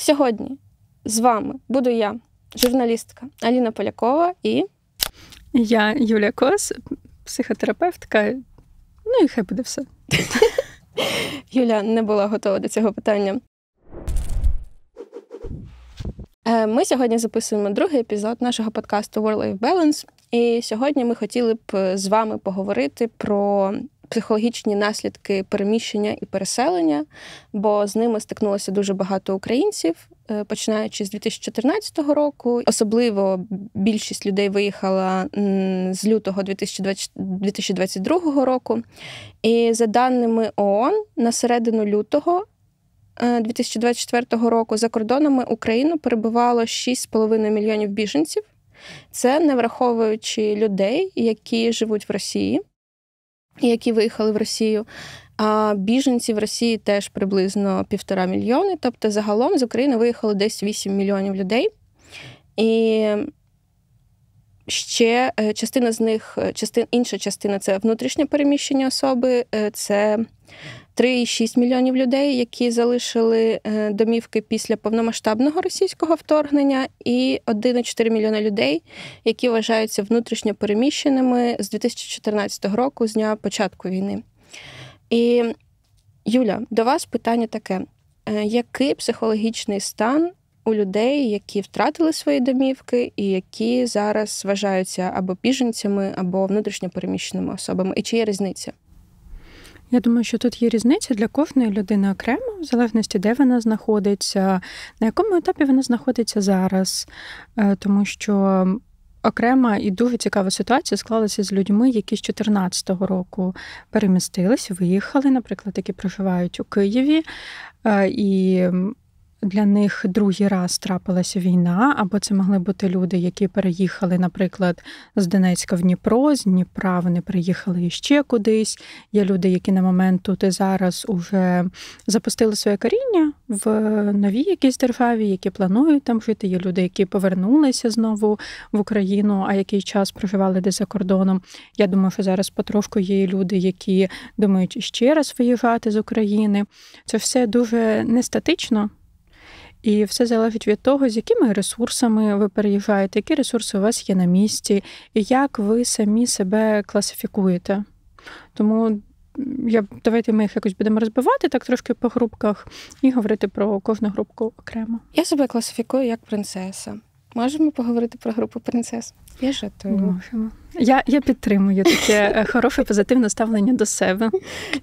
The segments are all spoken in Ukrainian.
Сьогодні з вами буду я, журналістка Аліна Полякова і я Юлія Кос, психотерапевтка. Ну і хай буде все. Юля не була готова до цього питання. Е, ми сьогодні записуємо другий епізод нашого подкасту World Life Balance. І сьогодні ми хотіли б з вами поговорити про психологічні наслідки переміщення і переселення, бо з ними стикнулося дуже багато українців. Е, починаючи з 2014 року, особливо більшість людей виїхала з лютого 2022 року. І за даними ООН, на середину лютого 2024 е, року за кордонами України перебувало 6,5 мільйонів біженців. Це не враховуючи людей, які живуть в Росії які виїхали в Росію. А біженці в Росії теж приблизно півтора мільйони. Тобто, загалом з України виїхало десь 8 мільйонів людей. І ще е, частина з них, е, частин, інша частина це внутрішнє переміщення особи, е, це 3,6 мільйонів людей, які залишили е, домівки після повномасштабного російського вторгнення, і 1,4 мільйона людей, які вважаються внутрішньо переміщеними з 2014 року, з дня початку війни. І Юля, до вас питання таке: е, який психологічний стан у людей, які втратили свої домівки, і які зараз вважаються або біженцями, або внутрішньо переміщеними особами? І чи є різниця? Я думаю, що тут є різниця для кожної людини окремо, в залежності, де вона знаходиться, на якому етапі вона знаходиться зараз, е, тому що. Окрема і дуже цікава ситуація склалася з людьми, які з 2014 року перемістились, виїхали, наприклад, які проживають у Києві, е, і для них другий раз трапилася війна, або це могли бути люди, які переїхали, наприклад, з Донецька в Дніпро, з Дніпра вони переїхали ще кудись. Є люди, які на момент тут і зараз уже запустили своє коріння в новій якійсь державі, які планують там жити. Є люди, які повернулися знову в Україну, а який час проживали десь за кордоном. Я думаю, що зараз потрошку є люди, які думають ще раз виїжджати з України. Це все дуже нестатично. І все залежить від того, з якими ресурсами ви переїжджаєте, які ресурси у вас є на місці, і як ви самі себе класифікуєте. Тому я давайте ми їх якось будемо розбивати так трошки по групках і говорити про кожну групку окремо. Я себе класифікую як принцеса. Можемо поговорити про групу принцес? Я жартую. Можемо. Я я підтримую таке е, хороше позитивне ставлення до себе.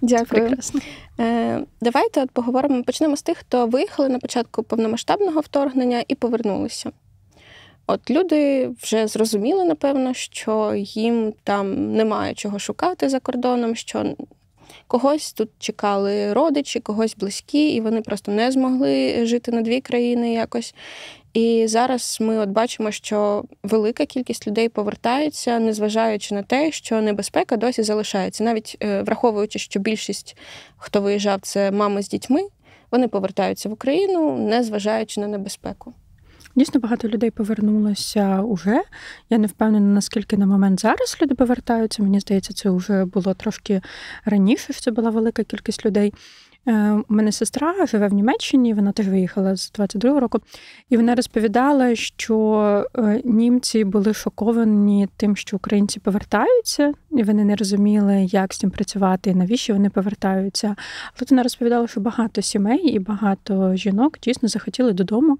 Дякую. Це прекрасно. Е, Давайте от поговоримо. Почнемо з тих, хто виїхали на початку повномасштабного вторгнення і повернулися. От люди вже зрозуміли, напевно, що їм там немає чого шукати за кордоном, що когось тут чекали родичі, когось близькі, і вони просто не змогли жити на дві країни якось. І зараз ми от бачимо, що велика кількість людей повертається, незважаючи на те, що небезпека досі залишається, навіть е, враховуючи, що більшість хто виїжджав, це мами з дітьми. Вони повертаються в Україну, незважаючи на небезпеку. Дійсно, багато людей повернулося уже. Я не впевнена, наскільки на момент зараз люди повертаються. Мені здається, це вже було трошки раніше. що Це була велика кількість людей. Е, у мене сестра живе в Німеччині, вона теж виїхала з 22-го року, і вона розповідала, що е, німці були шоковані тим, що українці повертаються, і вони не розуміли, як з цим працювати, і навіщо вони повертаються. Але вона розповідала, що багато сімей і багато жінок дійсно захотіли додому,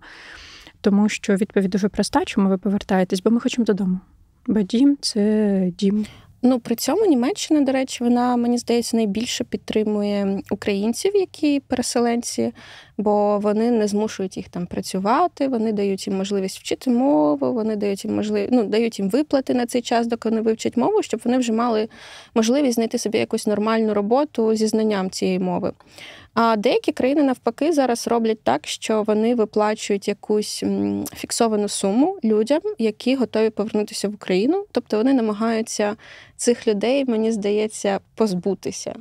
тому що відповідь дуже проста, чому ви повертаєтесь, бо ми хочемо додому. Бо дім це дім. Ну при цьому Німеччина, до речі, вона мені здається найбільше підтримує українців, які переселенці, бо вони не змушують їх там працювати. Вони дають їм можливість вчити мову. Вони дають їм можливість, ну дають їм виплати на цей час, доки вони вивчать мову, щоб вони вже мали можливість знайти собі якусь нормальну роботу зі знанням цієї мови. А деякі країни навпаки зараз роблять так, що вони виплачують якусь фіксовану суму людям, які готові повернутися в Україну. Тобто вони намагаються цих людей, мені здається, позбутися.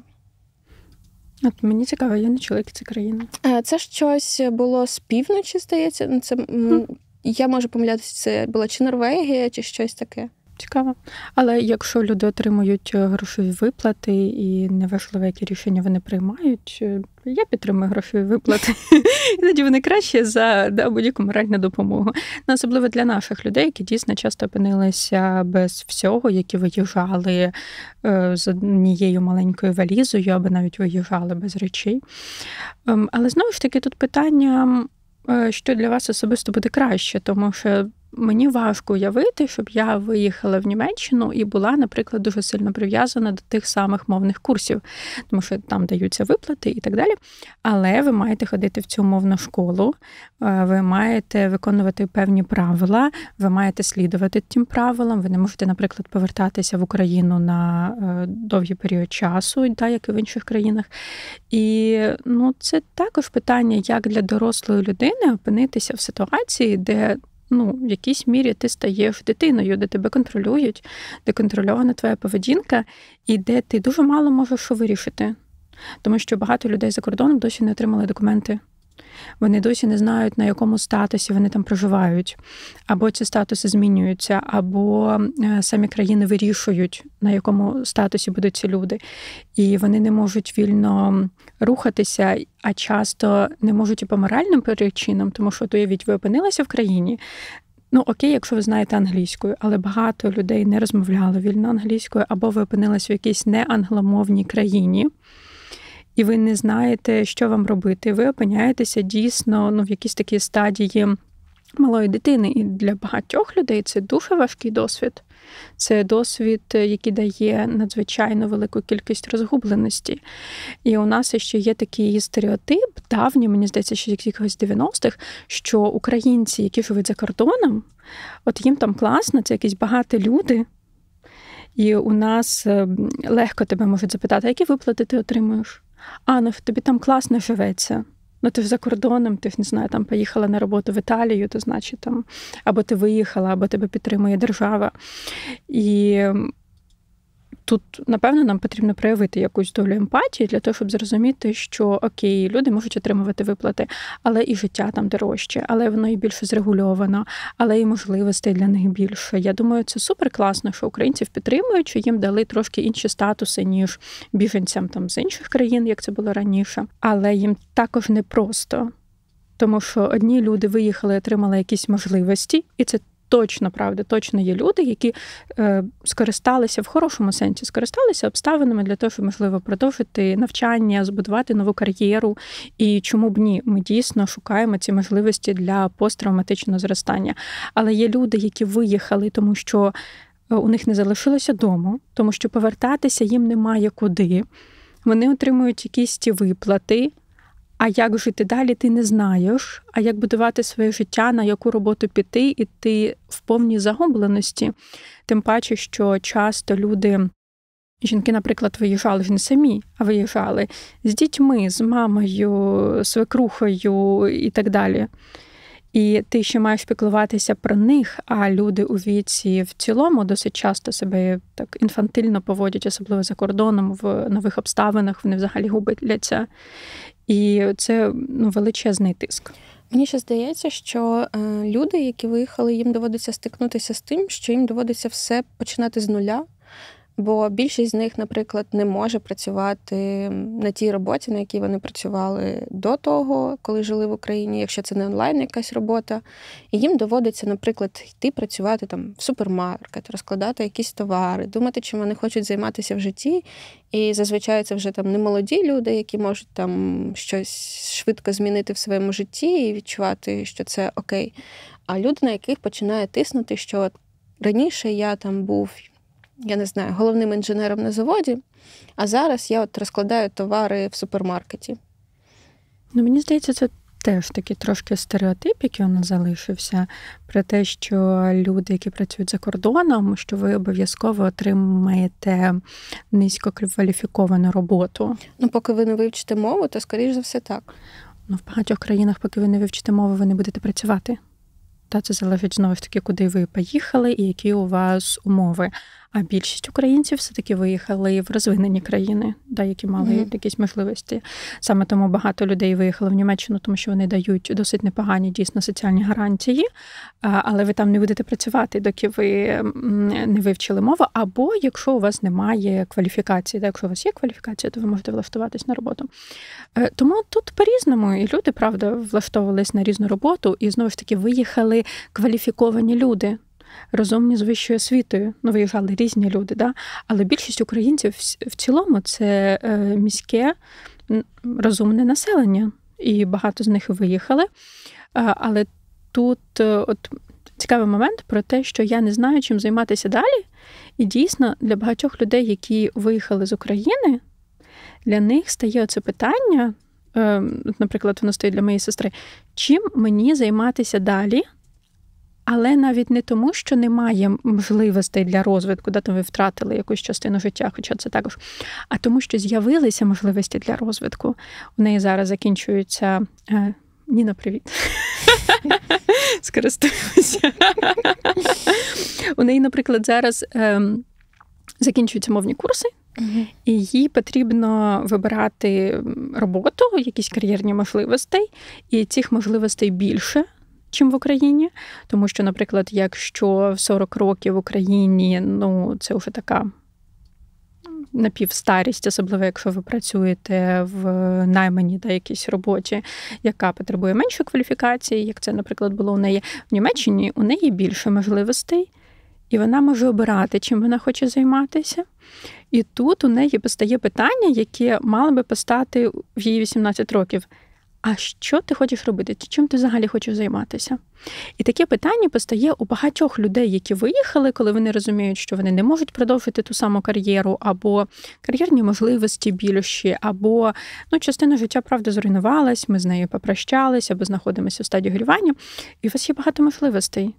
От мені цікаво, я не чула, як ці країни. Е, це щось було з півночі, здається. Ну, це mm. я можу помилятися, це була чи Норвегія, чи щось таке цікаво. Але якщо люди отримують е, грошові виплати і неважливо, які рішення вони приймають, е, я підтримую грошові виплати. І тоді вони краще за будь-яку моральну допомогу. Ну, особливо для наших людей, які дійсно часто опинилися без всього, які виїжджали е, з однією маленькою валізою, або навіть виїжджали без речей. Ем, але знову ж таки, тут питання. Що для вас особисто буде краще, тому що Мені важко уявити, щоб я виїхала в Німеччину і була, наприклад, дуже сильно прив'язана до тих самих мовних курсів, тому що там даються виплати і так далі. Але ви маєте ходити в цю мовну школу, е, ви маєте виконувати певні правила, ви маєте слідувати тим правилам. Ви не можете, наприклад, повертатися в Україну на е, довгий період часу, так, як і в інших країнах. І ну, це також питання, як для дорослої людини опинитися в ситуації, де ну, в якійсь мірі ти стаєш дитиною, де тебе контролюють, де контрольована твоя поведінка, і де ти дуже мало можеш вирішити. Тому що багато людей за кордоном досі не отримали документи. Вони досі не знають, на якому статусі вони там проживають, або ці статуси змінюються, або е, самі країни вирішують, на якому статусі будуть ці люди. І вони не можуть вільно рухатися, а часто не можуть і по моральним причинам, тому що то ви опинилися в країні. Ну, окей, якщо ви знаєте англійською, але багато людей не розмовляли вільно англійською, або ви опинилися в якійсь неангломовній країні і ви не знаєте, що вам робити. Ви опиняєтеся дійсно ну, в якійсь такій стадії малої дитини. І для багатьох людей це дуже важкий досвід. Це досвід, е, який дає надзвичайно велику кількість розгубленості. І у нас ще є такий стереотип, давній, мені здається, ще якихось 90-х, що українці, які живуть за кордоном, от їм там класно, це якісь багаті люди. І у нас ем, легко тебе можуть запитати, які виплати ти отримуєш? а ну тобі там класно живеться. Ну, ти ж за кордоном, ти ж не знаю, там поїхала на роботу в Італію, то значить там або ти виїхала, або тебе підтримує держава. І Тут, напевно, нам потрібно проявити якусь долю емпатії для того, щоб зрозуміти, що окей, люди можуть отримувати виплати, але і життя там дорожче, але воно і більше зрегульовано, але і можливостей для них більше. Я думаю, це супер класно, що українців підтримують, що їм дали трошки інші статуси, ніж біженцям там з інших країн, як це було раніше. Але їм також непросто, тому що одні люди виїхали, отримали якісь можливості, і це точно правда, точно є люди, які е, скористалися в хорошому сенсі, скористалися обставинами для того, щоб можливо продовжити навчання, збудувати нову кар'єру. І чому б ні, ми дійсно шукаємо ці можливості для посттравматичного зростання. Але є люди, які виїхали, тому що е, у них не залишилося дому, тому що повертатися їм немає куди. Вони отримують якісь ті виплати. А як жити далі, ти не знаєш, а як будувати своє життя, на яку роботу піти, і ти в повній загубленості, тим паче, що часто люди, жінки, наприклад, виїжджали ж не самі, а виїжджали з дітьми, з мамою, свекрухою і так далі. І ти ще маєш піклуватися про них, а люди у віці в цілому досить часто себе так інфантильно поводять, особливо за кордоном, в нових обставинах, вони взагалі губляться і це ну величезний тиск. Мені ще здається, що е, люди, які виїхали, їм доводиться стикнутися з тим, що їм доводиться все починати з нуля. Бо більшість з них, наприклад, не може працювати на тій роботі, на якій вони працювали до того, коли жили в Україні, якщо це не онлайн якась робота. І їм доводиться, наприклад, йти працювати там в супермаркет, розкладати якісь товари, думати, чим вони хочуть займатися в житті. І зазвичай це вже там немолоді люди, які можуть там щось швидко змінити в своєму житті і відчувати, що це окей. А люди, на яких починає тиснути, що раніше я там був я не знаю, головним інженером на заводі, а зараз я от розкладаю товари в супермаркеті. Ну, Мені здається, це. Теж такий трошки стереотип, який у нас залишився, про те, що люди, які працюють за кордоном, що ви обов'язково отримаєте низькокваліфіковану роботу. Ну, поки ви не вивчите мову, то скоріш за все так. Ну, в багатьох країнах, поки ви не вивчите мову, ви не будете працювати. Та це залежить знову ж таки, куди ви поїхали і які у вас умови. А більшість українців все-таки виїхали в розвинені країни, да, які мали mm-hmm. якісь можливості. Саме тому багато людей виїхали в Німеччину, тому що вони дають досить непогані дійсно соціальні гарантії, але ви там не будете працювати, доки ви не вивчили мову. Або якщо у вас немає кваліфікації, да, якщо у вас є кваліфікація, то ви можете влаштуватись на роботу. Е, тому тут по-різному і люди, правда, влаштовувались на різну роботу, і знову ж таки виїхали кваліфіковані люди розумні з вищою освітою. Ну, виїжджали різні люди, да? але більшість українців в цілому це е, міське розумне населення, і багато з них виїхали. Але тут е, от цікавий момент про те, що я не знаю, чим займатися далі. І дійсно для багатьох людей, які виїхали з України, для них стає оце питання. Ем, наприклад, воно стоїть для моєї сестри. Чим мені займатися далі? Але навіть не тому, що немає можливостей для розвитку, да, то ви втратили якусь частину життя, хоча це також, а тому, що з'явилися можливості для розвитку. У неї зараз закінчуються. Е, Ніна, привіт. Скористуюся. У неї, наприклад, зараз ем, закінчуються мовні курси, і їй потрібно вибирати роботу, якісь кар'єрні можливості, і цих можливостей більше чим в Україні, тому що, наприклад, якщо в 40 років в Україні ну це вже така. Напівстарість, особливо якщо ви працюєте в наймані та якійсь роботі, яка потребує меншої кваліфікації, як це, наприклад, було у неї в Німеччині, у неї більше можливостей, і вона може обирати, чим вона хоче займатися. І тут у неї постає питання, яке мало би постати в її 18 років а що ти хочеш робити? Чим ти взагалі хочеш займатися? І таке питання постає у багатьох людей, які виїхали, коли вони розуміють, що вони не можуть продовжити ту саму кар'єру, або кар'єрні можливості більші, або ну, частина життя правда зруйнувалась, ми з нею попрощались, або знаходимося в стадії горювання, і у вас є багато можливостей.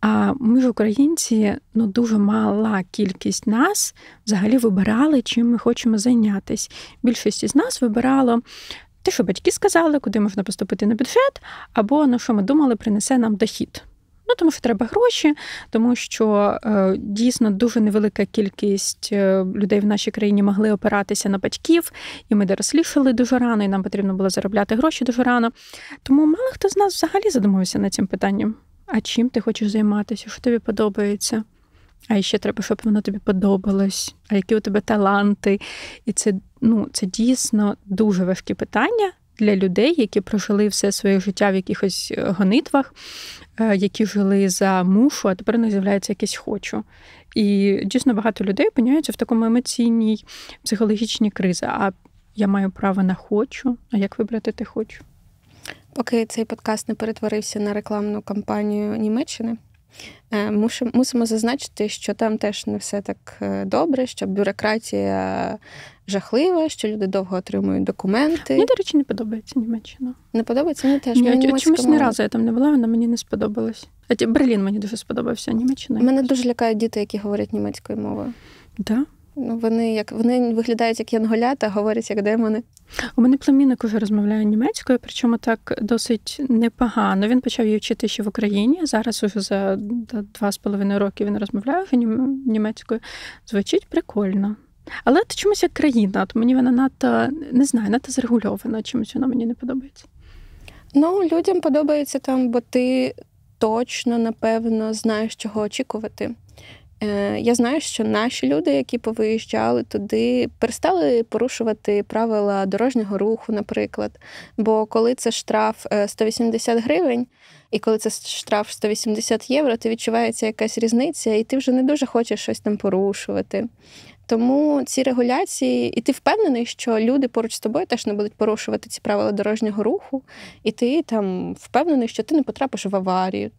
А ми ж українці, ну дуже мала кількість нас взагалі вибирали, чим ми хочемо зайнятися. Більшість із нас вибирало те, що батьки сказали, куди можна поступити на бюджет, або на що ми думали, принесе нам дохід. Ну, тому що треба гроші, тому що е, дійсно дуже невелика кількість е, людей в нашій країні могли опиратися на батьків, і ми дорослішали дуже рано, і нам потрібно було заробляти гроші дуже рано. Тому мало хто з нас взагалі задумався над цим питанням. А чим ти хочеш займатися? Що тобі подобається? А ще треба, щоб воно тобі подобалось, а які у тебе таланти. І це Ну, це дійсно дуже важкі питання для людей, які прожили все своє життя в якихось е, гонитвах, е, які жили за мушу, а тепер не з'являється якесь хочу. І дійсно багато людей опиняються в такому емоційній психологічній кризі. А я маю право на хочу. А як вибрати те хочу? Поки цей подкаст не перетворився на рекламну кампанію Німеччини. Е, мусимо зазначити, що там теж не все так е, добре, що бюрократія жахлива, що люди довго отримують документи. Мені, до речі, не подобається Німеччина. Не подобається мені теж. Ні, мені Чомусь ні разу я там не була, вона мені не сподобалась. А Берлін мені дуже сподобався, Німеччина. Мене дуже лякають діти, які говорять німецькою мовою. Так? Да? Ну, вони як вони виглядають як янголята, говорять як демони. У мене племінник уже розмовляє німецькою, причому так досить непогано. Він почав її вчити ще в Україні. Зараз уже за два з половиною роки він розмовляє німецькою. Звучить прикольно. Але це чомусь як країна, то мені вона надто не знаю, надто зрегульована чомусь вона мені не подобається. Ну, людям подобається там, бо ти точно, напевно, знаєш, чого очікувати. Е, я знаю, що наші люди, які повиїжджали туди, перестали порушувати правила дорожнього руху, наприклад. Бо коли це штраф 180 е, гривень, і коли це штраф 180 євро, то відчувається якась різниця, і ти вже не дуже хочеш щось там порушувати. Тому ці регуляції, і ти впевнений, що люди поруч з тобою теж не будуть порушувати ці правила дорожнього руху, і ти там впевнений, що ти не потрапиш в аварію.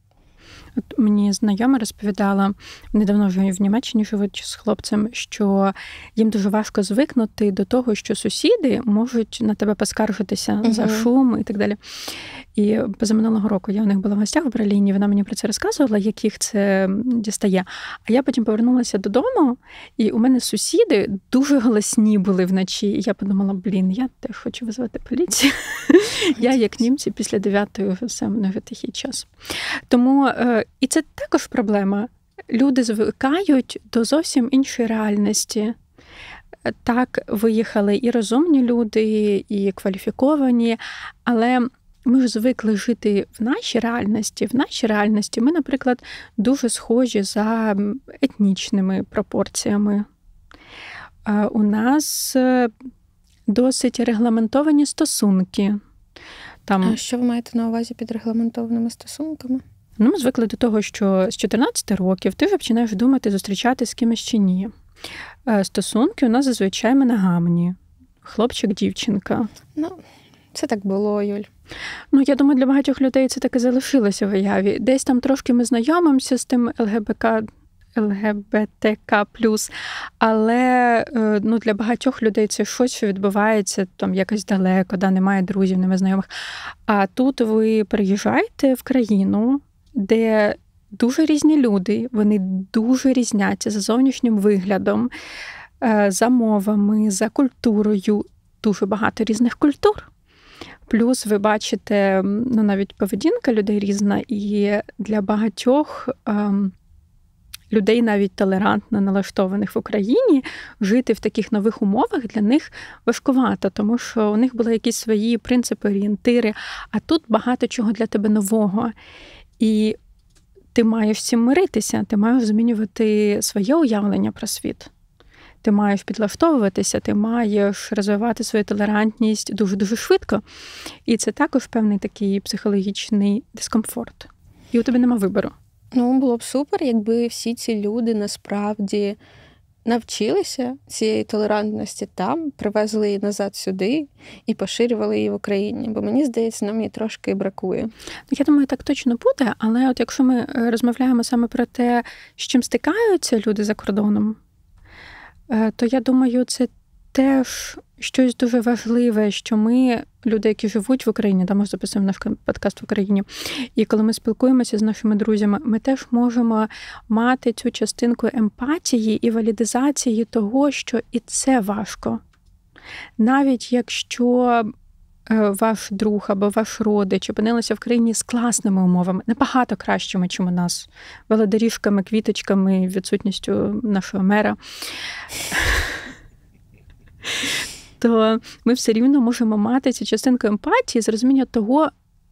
От мені знайома розповідала недавно вже в Німеччині живуть з хлопцем, що їм дуже важко звикнути до того, що сусіди можуть на тебе поскаржитися uh-huh. за шум і так далі. І позаминулого року я у них була в гостях в Берліні. Вона мені про це розказувала, яких це дістає. А я потім повернулася додому, і у мене сусіди дуже голосні були вночі. І я подумала, блін, я теж хочу визвати поліцію. Я, як німці, після дев'ятої все, в мене тихий час. Тому е, і це також проблема. Люди звикають до зовсім іншої реальності. Так, виїхали і розумні люди, і кваліфіковані, але ми ж звикли жити в нашій реальності. В нашій реальності ми, наприклад, дуже схожі за етнічними пропорціями. У нас е, досить регламентовані стосунки. Там... А що ви маєте на увазі під регламентованими стосунками? Ну, ми звикли до того, що з 14 років ти вже починаєш думати, зустрічати з кимось чи ні. Е, стосунки у нас зазвичай моногамні. Хлопчик-дівчинка. Ну, це так було, Юль. Ну, я думаю, для багатьох людей це так і залишилося в уяві. Десь там трошки ми знайомимося з тим ЛГБК, ЛГБТК, але е, ну, для багатьох людей це щось, що відбувається там якось далеко, да, немає друзів, немає знайомих. А тут ви приїжджаєте в країну де дуже різні люди, вони дуже різняться за зовнішнім виглядом, е, за мовами, за культурою. Дуже багато різних культур. Плюс ви бачите, ну навіть поведінка людей різна, і для багатьох ем, людей, навіть толерантно налаштованих в Україні, жити в таких нових умовах для них важкувато, тому що у них були якісь свої принципи, орієнтири, а тут багато чого для тебе нового. І ти маєш з цим миритися, ти маєш змінювати своє уявлення про світ. Ти маєш підлаштовуватися, ти маєш розвивати свою толерантність дуже-дуже швидко. І це також певний такий психологічний дискомфорт. І у тебе нема вибору. Ну, було б супер, якби всі ці люди насправді навчилися цієї толерантності там, привезли її назад сюди і поширювали її в Україні. Бо мені здається, нам її трошки бракує. Ну, я думаю, так точно буде, але от якщо ми е, розмовляємо саме про те, з чим стикаються люди за кордоном, е, то я думаю, це теж щось дуже важливе, що ми, люди, які живуть в Україні, там ми записуємо наш подкаст в Україні, і коли ми спілкуємося з нашими друзями, ми теж можемо мати цю частинку емпатії і валідизації того, що і це важко. Навіть якщо. Е, ваш друг або ваш родич опинилися в країні з класними умовами, набагато кращими, ніж у нас, велодоріжками, квіточками, відсутністю нашого мера то ми все рівно можемо мати цю частинку емпатії з розуміння того,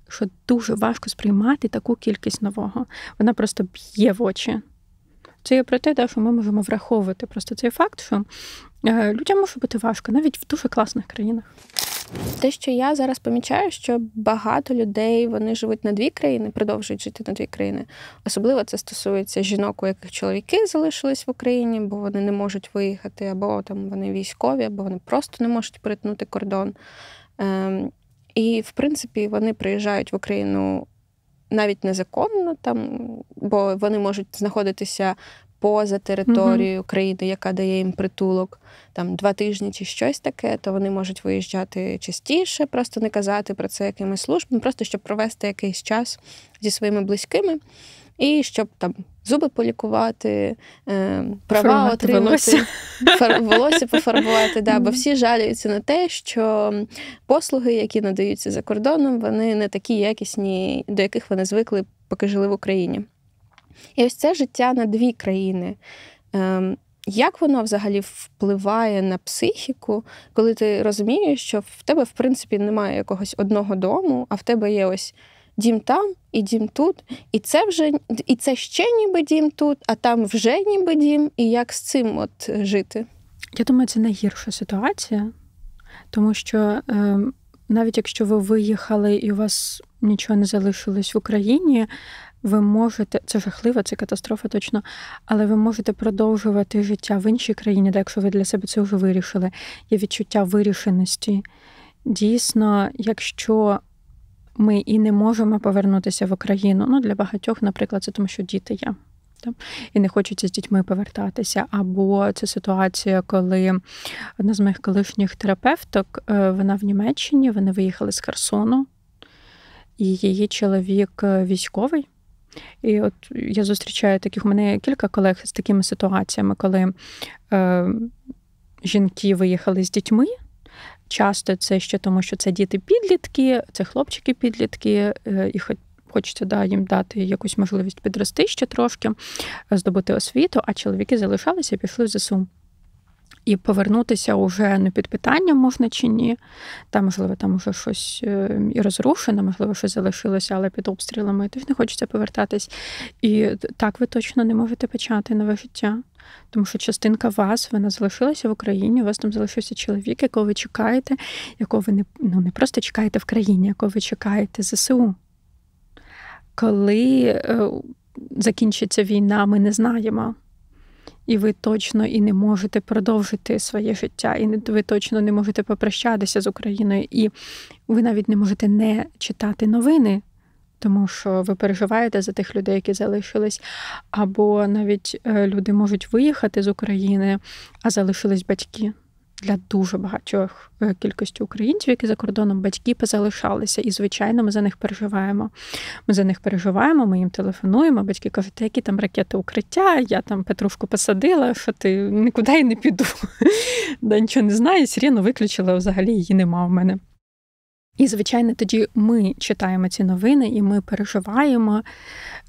що дуже важко сприймати таку кількість нового. Вона просто б'є в очі. Це є про те, що ми можемо враховувати просто цей факт, що Е, людям може бути важко, навіть в дуже класних країнах. Те, що я зараз помічаю, що багато людей вони живуть на дві країни, продовжують жити на дві країни. Особливо це стосується жінок, у яких чоловіки залишились в Україні, бо вони не можуть виїхати, або там вони військові, або вони просто не можуть перетнути кордон. Ем, І, в принципі, вони приїжджають в Україну навіть незаконно, там, бо вони можуть знаходитися поза територією uh-huh. країни, яка дає їм притулок, там два тижні чи щось таке, то вони можуть виїжджати частіше, просто не казати про це якимось службам, просто щоб провести якийсь час зі своїми близькими. І щоб там зуби полікувати, е, права отримати, волосся, волосся пофарбувати. Да, Бо всі жалюються на те, що послуги, які надаються за кордоном, вони не такі якісні, до яких вони звикли, поки жили в Україні. І ось це життя на дві країни. Ем, як воно взагалі впливає на психіку, коли ти розумієш, що в тебе, в принципі, немає якогось одного дому, а в тебе є ось дім там і дім тут, і це вже і це ще ніби дім тут, а там вже ніби дім, і як з цим от жити? Я думаю, це найгірша ситуація, тому що ем, навіть якщо ви виїхали і у вас нічого не залишилось в Україні, ви можете, це жахливо, це катастрофа точно, але ви можете продовжувати життя в іншій країні, де якщо ви для себе це вже вирішили. Є відчуття вирішеності. Дійсно, якщо ми і не можемо повернутися в Україну, ну для багатьох, наприклад, це тому, що діти є. І не хочеться з дітьми повертатися. Або це ситуація, коли одна з моїх колишніх терапевток, е, вона в Німеччині, вони виїхали з Херсону, і її чоловік е, військовий. І от я зустрічаю таких у мене кілька колег з такими ситуаціями, коли е, жінки виїхали з дітьми. Часто це ще тому, що це діти-підлітки, це хлопчики-підлітки, е, і Хочеться да, їм дати якусь можливість підрости ще трошки, здобути освіту, а чоловіки залишалися і пішли в ЗСУ. І повернутися уже не ну, під питанням можна чи ні. Там, можливо, там уже щось е, і розрушено, можливо, щось залишилося, але під обстрілами теж не хочеться повертатись. І так ви точно не можете почати нове життя. Тому що частинка вас, вона залишилася в Україні, у вас там залишився чоловік, якого ви чекаєте, якого ви не ну, не просто чекаєте в країні, якого ви чекаєте ЗСУ. Коли е, закінчиться війна, ми не знаємо і ви точно і не можете продовжити своє життя, і ви точно не можете попрощатися з Україною, і ви навіть не можете не читати новини. Тому що ви переживаєте за тих людей, які залишились, або навіть е, люди можуть виїхати з України, а залишились батьки для дуже багатьох е, кількості українців, які за кордоном батьки позалишалися. І, звичайно, ми за них переживаємо. Ми за них переживаємо, ми їм телефонуємо. Батьки кажуть, які там ракети укриття, я там Петрушку посадила, що ти нікуди і не піду. Да Нічого не знаю, сирену виключила, взагалі її нема в мене. І, звичайно, тоді ми читаємо ці новини, і ми переживаємо,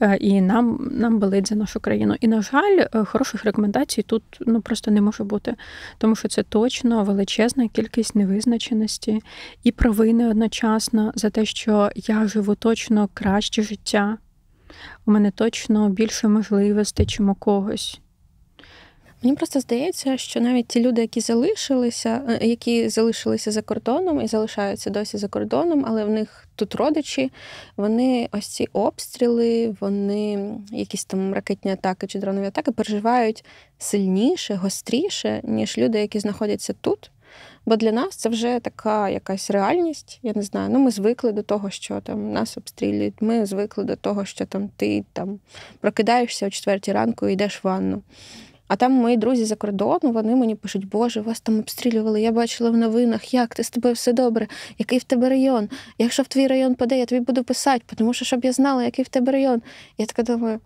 е, і нам нам болить за нашу країну. І, на жаль, е, хороших рекомендацій тут ну просто не може бути, тому що це точно величезна кількість невизначеності і провини одночасно за те, що я живу точно краще життя, у мене точно більше можливостей, чим у когось. Мені просто здається, що навіть ті люди, які залишилися, е, які залишилися за кордоном і залишаються досі за кордоном, але в них тут родичі, вони ось ці обстріли, вони якісь там ракетні атаки чи дронові атаки переживають сильніше, гостріше, ніж люди, які знаходяться тут. Бо для нас це вже така якась реальність. Я не знаю. Ну, ми звикли до того, що там нас обстрілюють. Ми звикли до того, що там ти там прокидаєшся о четвертій ранку і йдеш в ванну. А там мої друзі за кордону вони мені пишуть, Боже, вас там обстрілювали. Я бачила в новинах, як ти з тобою все добре, який в тебе район. Якщо в твій район паде, я тобі буду писати, тому що щоб я знала, який в тебе район. Я така думаю,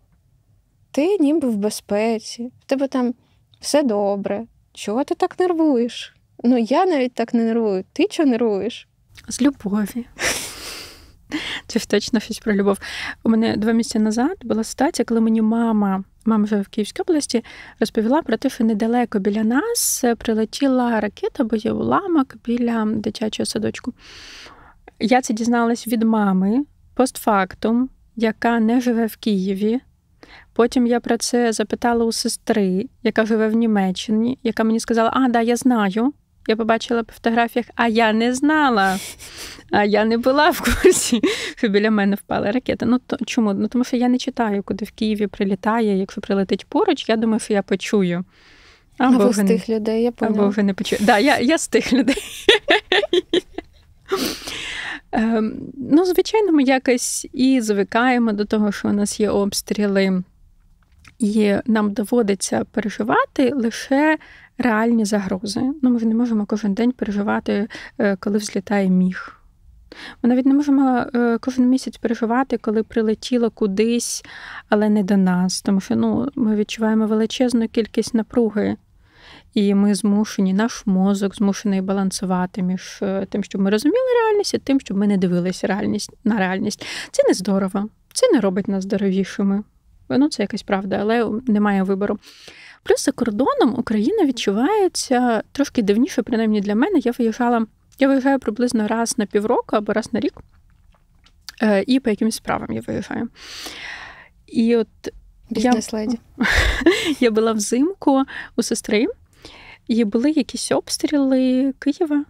ти ніби в безпеці, в тебе там все добре. Чого ти так нервуєш? Ну я навіть так не нервую. Ти чого нервуєш? З любові. Це ж точно щось про любов. У мене два місяці назад була ситуація, коли мені мама мама живе в Київській області, розповіла про те, що недалеко біля нас е, прилетіла ракета, бо є уламок біля дитячого садочку. Я це дізналась від мами постфактум, яка не живе в Києві. Потім я про це запитала у сестри, яка живе в Німеччині, яка мені сказала, а, да, я знаю. Я побачила по фотографіях, а я не знала. А я не була в курсі, що біля мене впала ракета. Ну то чому? Ну тому що я не читаю, куди в Києві прилітає. Якщо прилетить поруч, я думаю, що я почую. Або ви з тих людей, я поняла. Або ви не почую. Да, я, я з тих людей. Ем, ну, звичайно, ми якось і звикаємо до того, що у нас є обстріли, і нам доводиться переживати лише реальні загрози. Ну, Ми ж не можемо кожен день переживати, е, коли взлітає міг. Ми навіть не можемо е, кожен місяць переживати, коли прилетіло кудись, але не до нас, тому що ну, ми відчуваємо величезну кількість напруги. І ми змушені, наш мозок змушений балансувати між е, тим, щоб ми розуміли реальність, і тим, щоб ми не дивилися реальність на реальність. Це не здорово, це не робить нас здоровішими. Ну, це якась правда, але немає вибору. Плюс за кордоном Україна відчувається трошки дивніше, принаймні для мене. Я виїжджала, я виїжджаю приблизно раз на півроку або раз на рік, е, і по якимось справам я виїжджаю. І от Я, я була взимку у сестри, і були якісь обстріли Києва.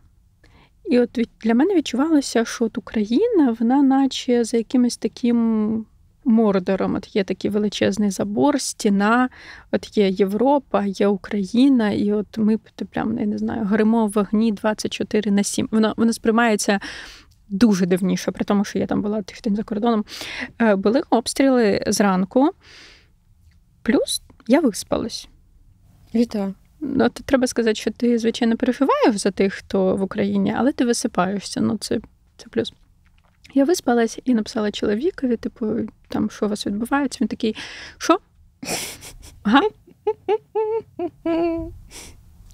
І от для мене відчувалося, що от Україна, вона наче за якимось таким Мордором. От є такий величезний забор, стіна, от є Європа, є Україна, і от ми типу, прям, я не знаю, гримо в вогні 24 на 7. Воно воно сприймається. Дуже давніше, при тому, що я там була тиждень за кордоном. Е, були обстріли зранку, плюс я виспалась. Вітаю. Ну, то треба сказати, що ти, звичайно, переживаєш за тих, хто в Україні, але ти висипаєшся. Ну, це, це плюс. Я виспалась і написала чоловікові, типу, там, що у вас відбувається? Він такий, що? Ага.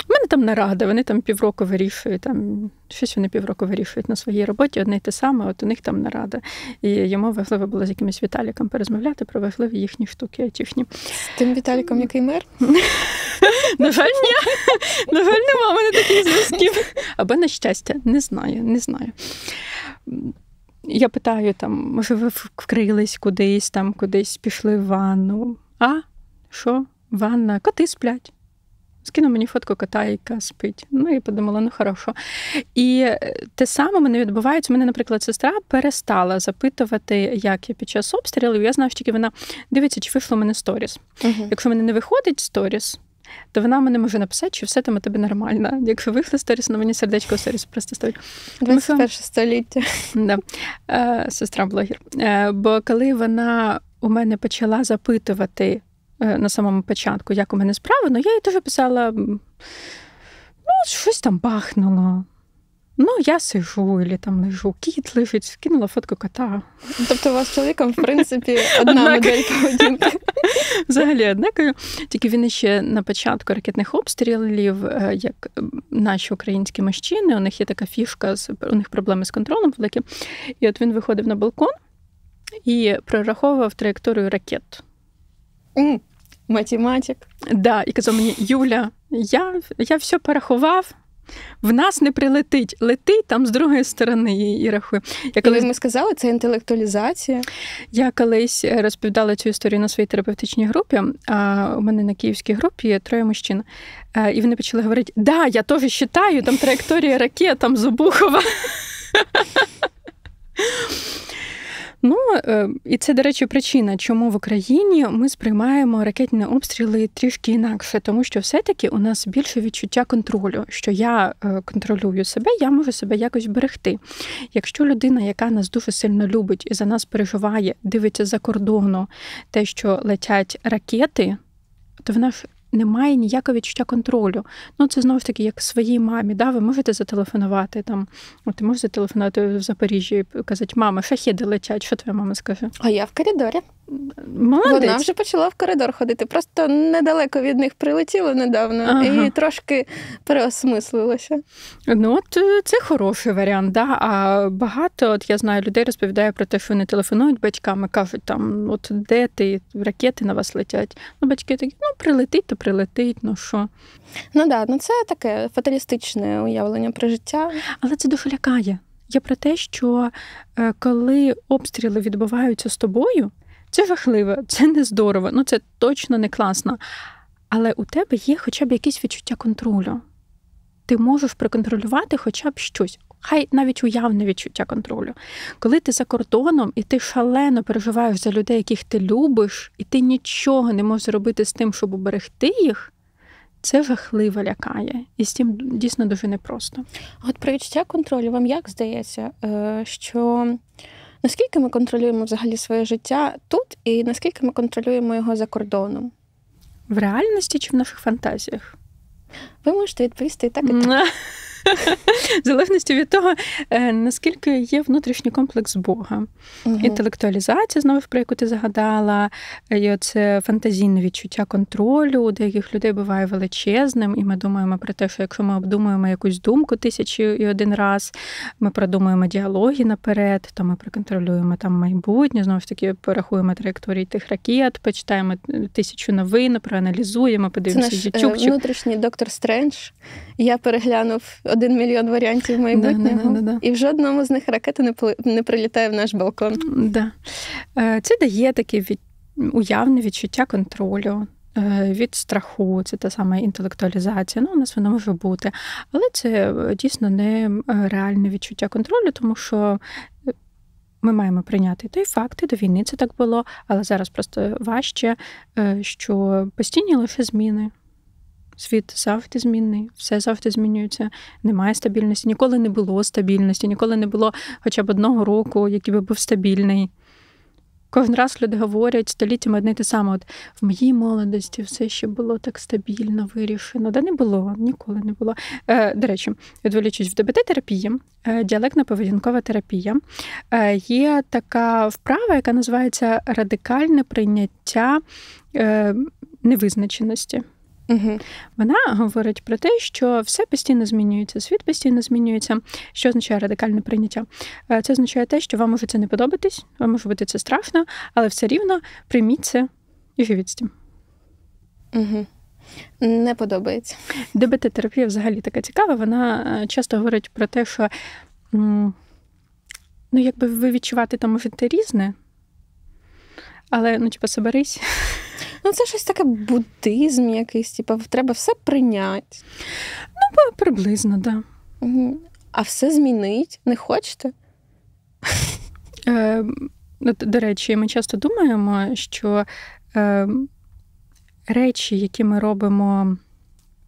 У мене там нарада, вони там півроку вирішують, там щось вони півроку вирішують на своїй роботі, одне й те саме, от у них там нарада. І йому важливо було з якимось Віталіком порозмовляти про важливі їхні штуки айтішні. З тим Віталіком, який мер? На жаль, ні. На жаль, нема мене таких зв'язків. Або, на щастя, не знаю, не знаю. Я питаю там, може, ви вкрились кудись, там кудись пішли в ванну. А? Що? Ванна? Коти сплять. Скинув мені фотку кота, яка спить. Ну я подумала, ну хорошо. І е, те саме мене відбувається. У мене, наприклад, сестра перестала запитувати, як я під час обстрілів. Я знаю, що тільки вона дивиться, чи вийшло в мене сторіс. Uh-huh. Якщо в мене не виходить сторіс, то вона мене може написати, що все там у тебе нормально. Якщо вийшли сторіс, на мені сердечко у сторіс просто стоїть. 21 століття. Да. Е, сестра блогер. Е, бо коли вона у мене почала запитувати е, на самому початку, як у мене справи, ну я їй теж писала: ну, щось там бахнуло. Ну, я сижу, і там лежу, кіт лежить, скинула фотку кота. Тобто у вас з чоловіком, в принципі, одна моделька поведінки. Взагалі, однакою, Тільки він ще на початку ракетних обстрілів, е, як наші українські мужчини, у них є така фішка, у них проблеми з контролем великі. І от він виходив на балкон і прораховував траєкторію ракет. Математик. Так, да, і казав мені, Юля, я, я все порахував в нас не прилетить, летить там з другої сторони її і рахує. Я колись... ми сказали, це інтелектуалізація. Я колись е, розповідала цю історію на своїй терапевтичній групі. А У мене на київській групі є троє мужчин. Е, і вони почали говорити: да, я теж читаю, там траєкторія ракета там Зубухова. Ну е, і це, до речі, причина, чому в Україні ми сприймаємо ракетні обстріли трішки інакше, тому що все-таки у нас більше відчуття контролю, що я е, контролюю себе, я можу себе якось берегти. Якщо людина, яка нас дуже сильно любить і за нас переживає, дивиться за кордону те, що летять ракети, то вона ж немає ніякого відчуття контролю. Ну це знову ж таки, як своїй мамі. Да, Ви можете зателефонувати там. Ти можеш зателефонувати в Запоріжжі і казати, мама, шахіди летять, що твоя мама скаже? А я в коридорі. Молодець. Вона вже почала в коридор ходити. Просто недалеко від них прилетіла недавно ага. і трошки переосмислилася. Ну, от е, це хороший варіант. да? А багато от я знаю людей розповідає про те, що вони телефонують батьками, кажуть, там, от де ти, ракети на вас летять. Ну, батьки такі, ну прилетить, то прилетить, ну що. Ну да, ну це таке фаталістичне уявлення про життя. Але це дуже лякає. Я про те, що е, коли обстріли відбуваються з тобою це жахливо, це не здорово, ну це точно не класно. Але у тебе є хоча б якесь відчуття контролю. Ти можеш проконтролювати хоча б щось. Хай навіть уявне відчуття контролю. Коли ти за кордоном і ти шалено переживаєш за людей, яких ти любиш, і ти нічого не можеш зробити з тим, щоб уберегти їх, це жахливо лякає. І з цим дійсно дуже непросто. От про відчуття контролю вам як здається, е, що Наскільки ми контролюємо взагалі своє життя тут, і наскільки ми контролюємо його за кордоном? В реальності чи в наших фантазіях? Ви можете відповісти і так і так. В залежності від того, е, наскільки є внутрішній комплекс Бога, угу. інтелектуалізація, знову про яку ти загадала, і оце фантазійне відчуття контролю у деяких людей буває величезним, і ми думаємо про те, що якщо ми обдумуємо якусь думку тисячу і один раз, ми продумуємо діалоги наперед, то ми проконтролюємо там майбутнє, знову ж таки, порахуємо траєкторії тих ракет, почитаємо тисячу новин, проаналізуємо, подивимося Це наш YouTube. Е, внутрішній доктор Стрендж. Я переглянув один мільйон варіантів майбутнього. Да, да, да, і в жодному з них ракета не не прилітає в наш балкон. Да. Е, це дає таке від... уявне відчуття контролю. Е, від страху, це та сама інтелектуалізація, ну у нас воно може бути. Але це е, дійсно не реальне відчуття контролю, тому що ми маємо прийняти той факт, і до війни це так було, але зараз просто важче, що постійні лише зміни. Світ завжди змінний, все завжди змінюється. Немає стабільності, ніколи не було стабільності, ніколи не було хоча б одного року, який би був стабільний. Кожен раз люди говорять століттями одне й те саме. От в моїй молодості все ще було так стабільно вирішено. Да не було, ніколи не було. Е, До речі, відволічусь в ДБТ-терапії, е, діалектно поведінкова терапія. Е, Є така вправа, яка називається радикальне прийняття е, невизначеності. Угу. Вона говорить про те, що все постійно змінюється, світ постійно змінюється. Що означає радикальне прийняття? Е, це означає те, що вам може це не подобатись, вам може бути це страшно, але все рівно прийміть це і живіть з цим. Угу. Не подобається. ДБТ-терапія взагалі така цікава. Вона е, часто говорить про те, що ну, якби ви відчувати там можете різне, але ну, типу, соберись. Ну, це щось таке буддизм якийсь, типу, треба все прийняти. Ну, приблизно, так. Да. А все змінить? Не хочете? Е, До речі, ми часто думаємо, що е, речі, які ми робимо,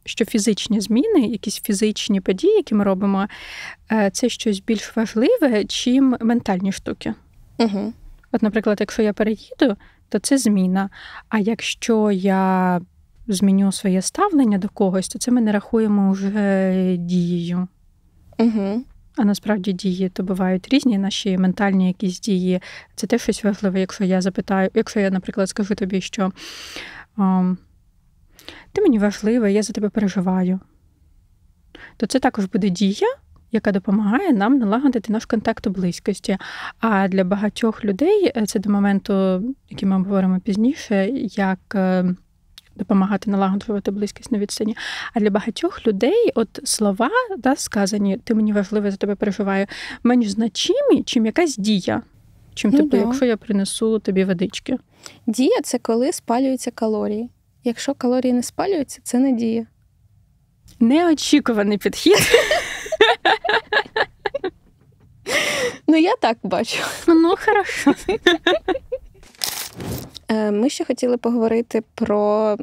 що фізичні зміни, якісь фізичні події, які ми робимо, е, це щось більш важливе, чим ментальні штуки. Угу. От, наприклад, якщо я переїду, то це зміна. А якщо я зміню своє ставлення до когось, то це ми не рахуємо вже дією. Угу. А насправді дії то бувають різні наші ментальні якісь дії. Це теж щось важливе, якщо я запитаю, якщо я, наприклад, скажу тобі, що ем, ти мені важлива, я за тебе переживаю, то це також буде дія, яка допомагає нам налагодити наш контакт у близькості. А для багатьох людей е, це до моменту, який ми обговоримо пізніше, як е, допомагати налагоджувати близькість на відстані. А для багатьох людей, от слова, да, сказані ти мені важливий, за тебе переживаю, менш значимі, чим якась дія. Чим ну, типу, да. якщо я принесу тобі водички? Дія це коли спалюються калорії. Якщо калорії не спалюються, це не дія. Неочікуваний підхід. Ну, я так бачу. Ну, хорошо. Е, ми ще хотіли поговорити про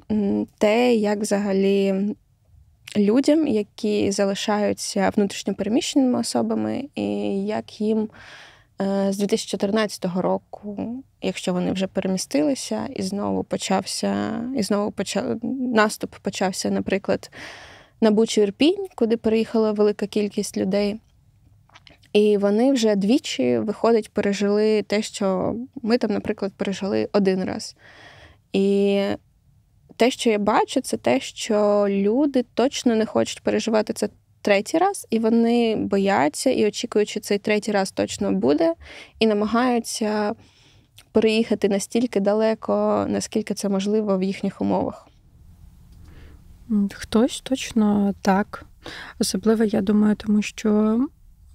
те, як взагалі людям, які залишаються внутрішньопереміщеними особами, і як їм е, з 2014 року, якщо вони вже перемістилися, і знову почався, і знову почав наступ почався, наприклад, на Бучу Ірпінь, куди переїхала велика кількість людей. І вони вже двічі, виходить, пережили те, що ми там, наприклад, пережили один раз. І те, що я бачу, це те, що люди точно не хочуть переживати це третій раз, і вони бояться і очікують, що цей третій раз точно буде, і намагаються переїхати настільки далеко, наскільки це можливо в їхніх умовах. Хтось точно так. Особливо, я думаю, тому що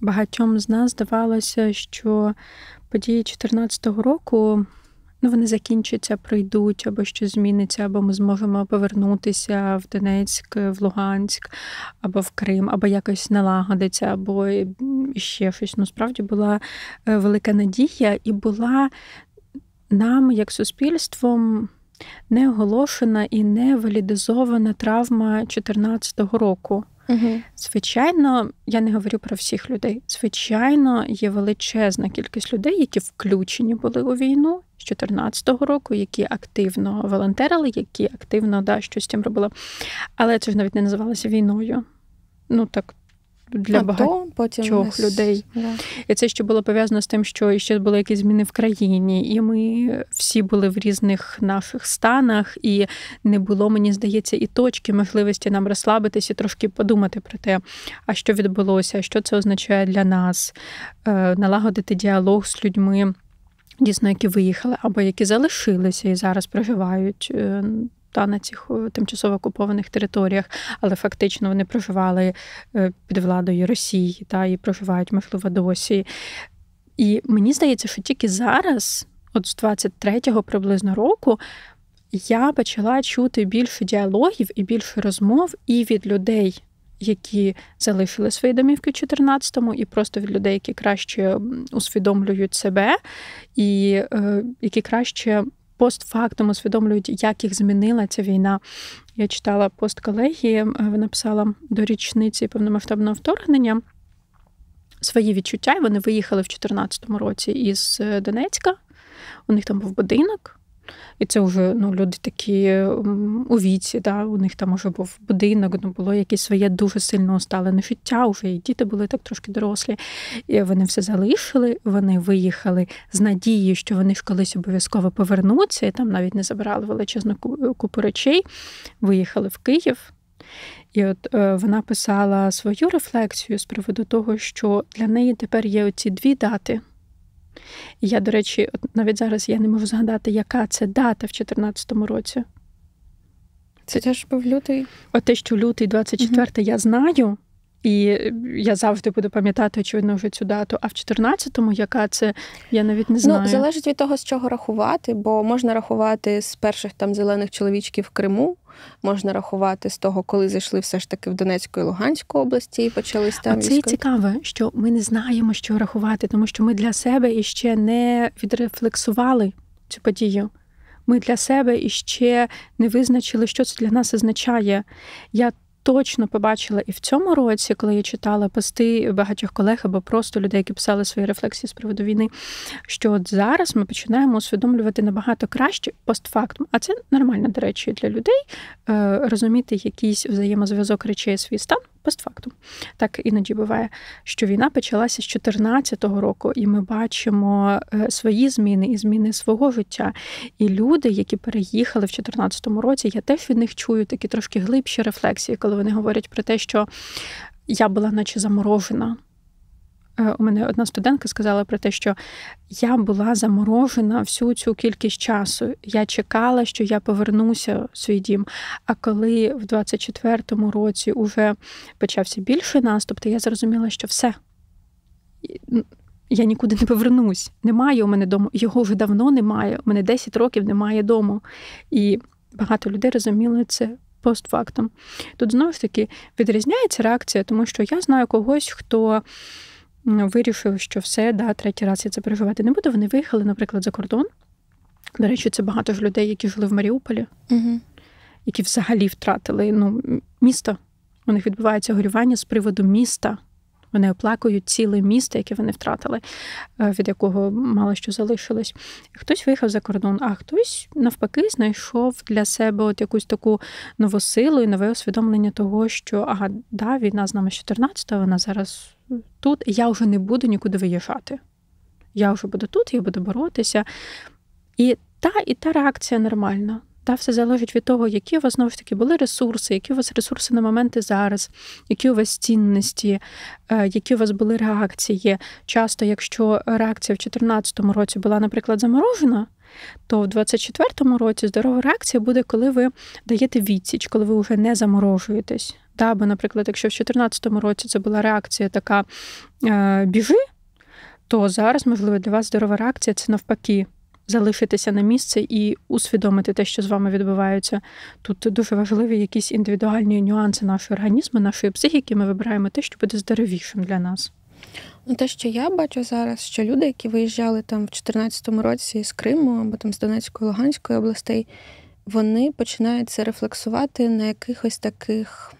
багатьом з нас здавалося, що події 2014 року ну, вони закінчаться, прийдуть, або щось зміниться, або ми зможемо повернутися в Донецьк, в Луганськ, або в Крим, або якось налагодиться, або ще щось. Ну, справді була е, велика надія і була нам, як суспільством, не оголошена і не валідизована травма 2014 року. Угу. Звичайно, я не говорю про всіх людей. Звичайно, є величезна кількість людей, які включені були у війну з 14-го року, які активно волонтерили, які активно да, щось з цим робили. Але це ж навіть не називалося війною. Ну так для Або багатьох потім людей. Да. І це ще було пов'язано з тим, що ще були якісь зміни в країні, і ми всі були в різних наших станах, і не було, мені здається, і точки можливості нам розслабитися, трошки подумати про те, а що відбулося, що це означає для нас, е, налагодити діалог з людьми. Дійсно, які виїхали або які залишилися і зараз проживають е, та на цих е, тимчасово окупованих територіях, але фактично вони проживали е, під владою Росії та і проживають, можливо, досі. І мені здається, що тільки зараз, от з 23-го приблизно року, я почала чути більше діалогів і більше розмов і від людей. Які залишили свої домівки в 14-му, і просто від людей, які краще усвідомлюють себе, і е, які краще постфактом усвідомлюють, як їх змінила ця війна. Я читала пост колегії, е, вона писала до річниці повномасштабного вторгнення. Свої відчуття, вони виїхали в 2014 році із е, Донецька. У них там був будинок, і це вже ну, люди такі у віці, да, у них там вже був будинок, ну, було якесь своє дуже сильно усталене життя, вже і діти були так трошки дорослі. І Вони все залишили, вони виїхали з надією, що вони ж колись обов'язково повернуться, і там навіть не забирали величезну купу речей, виїхали в Київ. І от е, вона писала свою рефлексію з приводу того, що для неї тепер є оці дві дати я, до речі, навіть зараз я не можу згадати, яка це дата в 2014 році. Це теж був лютий. Оте, що лютий 24 mm я знаю, і е, я завжди буду пам'ятати, очевидно, вже цю дату. А в 14-му, яка це, я навіть не ну, знаю. Ну, залежить від того, з чого рахувати, бо можна рахувати з перших там зелених чоловічків в Криму. Можна рахувати з того, коли зайшли все ж таки в Донецьку і Луганську області і почались там. А Це військові. цікаво, що ми не знаємо, що рахувати, тому що ми для себе іще не відрефлексували цю подію. Ми для себе іще не визначили, що це для нас означає. Я точно побачила і в цьому році, коли я читала пости багатьох колег або просто людей, які писали свої рефлексії з приводу війни, що от зараз ми починаємо усвідомлювати набагато краще постфактум. А це нормально, до речі, для людей е, розуміти якийсь взаємозв'язок речей свій стан постфактум. Так іноді буває, що війна почалася з 2014 року, і ми бачимо е, свої зміни і зміни свого життя. І люди, які переїхали в 2014 році, я теж від них чую такі трошки глибші рефлексії, коли вони говорять про те, що я була, наче заморожена. Е, у мене одна студентка сказала про те, що я була заморожена всю цю кількість часу. Я чекала, що я повернуся в свій дім. А коли в 24-му році вже почався більший наступ, то я зрозуміла, що все. Я нікуди не повернусь. Немає у мене дому. Його вже давно немає. У мене 10 років немає дому. І багато людей розуміли це постфактом. Тут знову ж таки відрізняється реакція, тому що я знаю когось, хто вирішив, що все, да, третій раз я це переживати не буду. Вони виїхали, наприклад, за кордон. До речі, це багато ж людей, які жили в Маріуполі, угу. які взагалі втратили ну, місто. У них відбувається горювання з приводу міста, вони оплакують ціле місто, яке вони втратили, е, від якого мало що залишилось. Хтось виїхав за кордон, а хтось навпаки знайшов для себе от якусь таку нову силу і нове усвідомлення того, що ага, да, війна з нами 14-го, вона зараз тут. Я вже не буду нікуди виїжджати. Я вже буду тут, я буду боротися. І та, і та реакція нормальна. Та все залежить від того, які у вас знову ж таки були ресурси, які у вас ресурси на моменти зараз, які у вас цінності, е, які у вас були реакції. Часто, якщо реакція в 2014 році була, наприклад, заморожена. То в 24-му році здорова реакція буде, коли ви даєте відсіч, коли ви вже не заморожуєтесь. Да, бо, наприклад, якщо в 2014 році це була реакція така е, біжи, то зараз, можливо, для вас здорова реакція це навпаки залишитися на місце і усвідомити те, що з вами відбувається. Тут дуже важливі якісь індивідуальні нюанси нашого організму, нашої психіки. Ми вибираємо те, що буде здоровішим для нас. Ну, те, що я бачу зараз, що люди, які виїжджали там в 2014 році з Криму або там з Донецької Луганської областей, вони починають це рефлексувати на якихось таких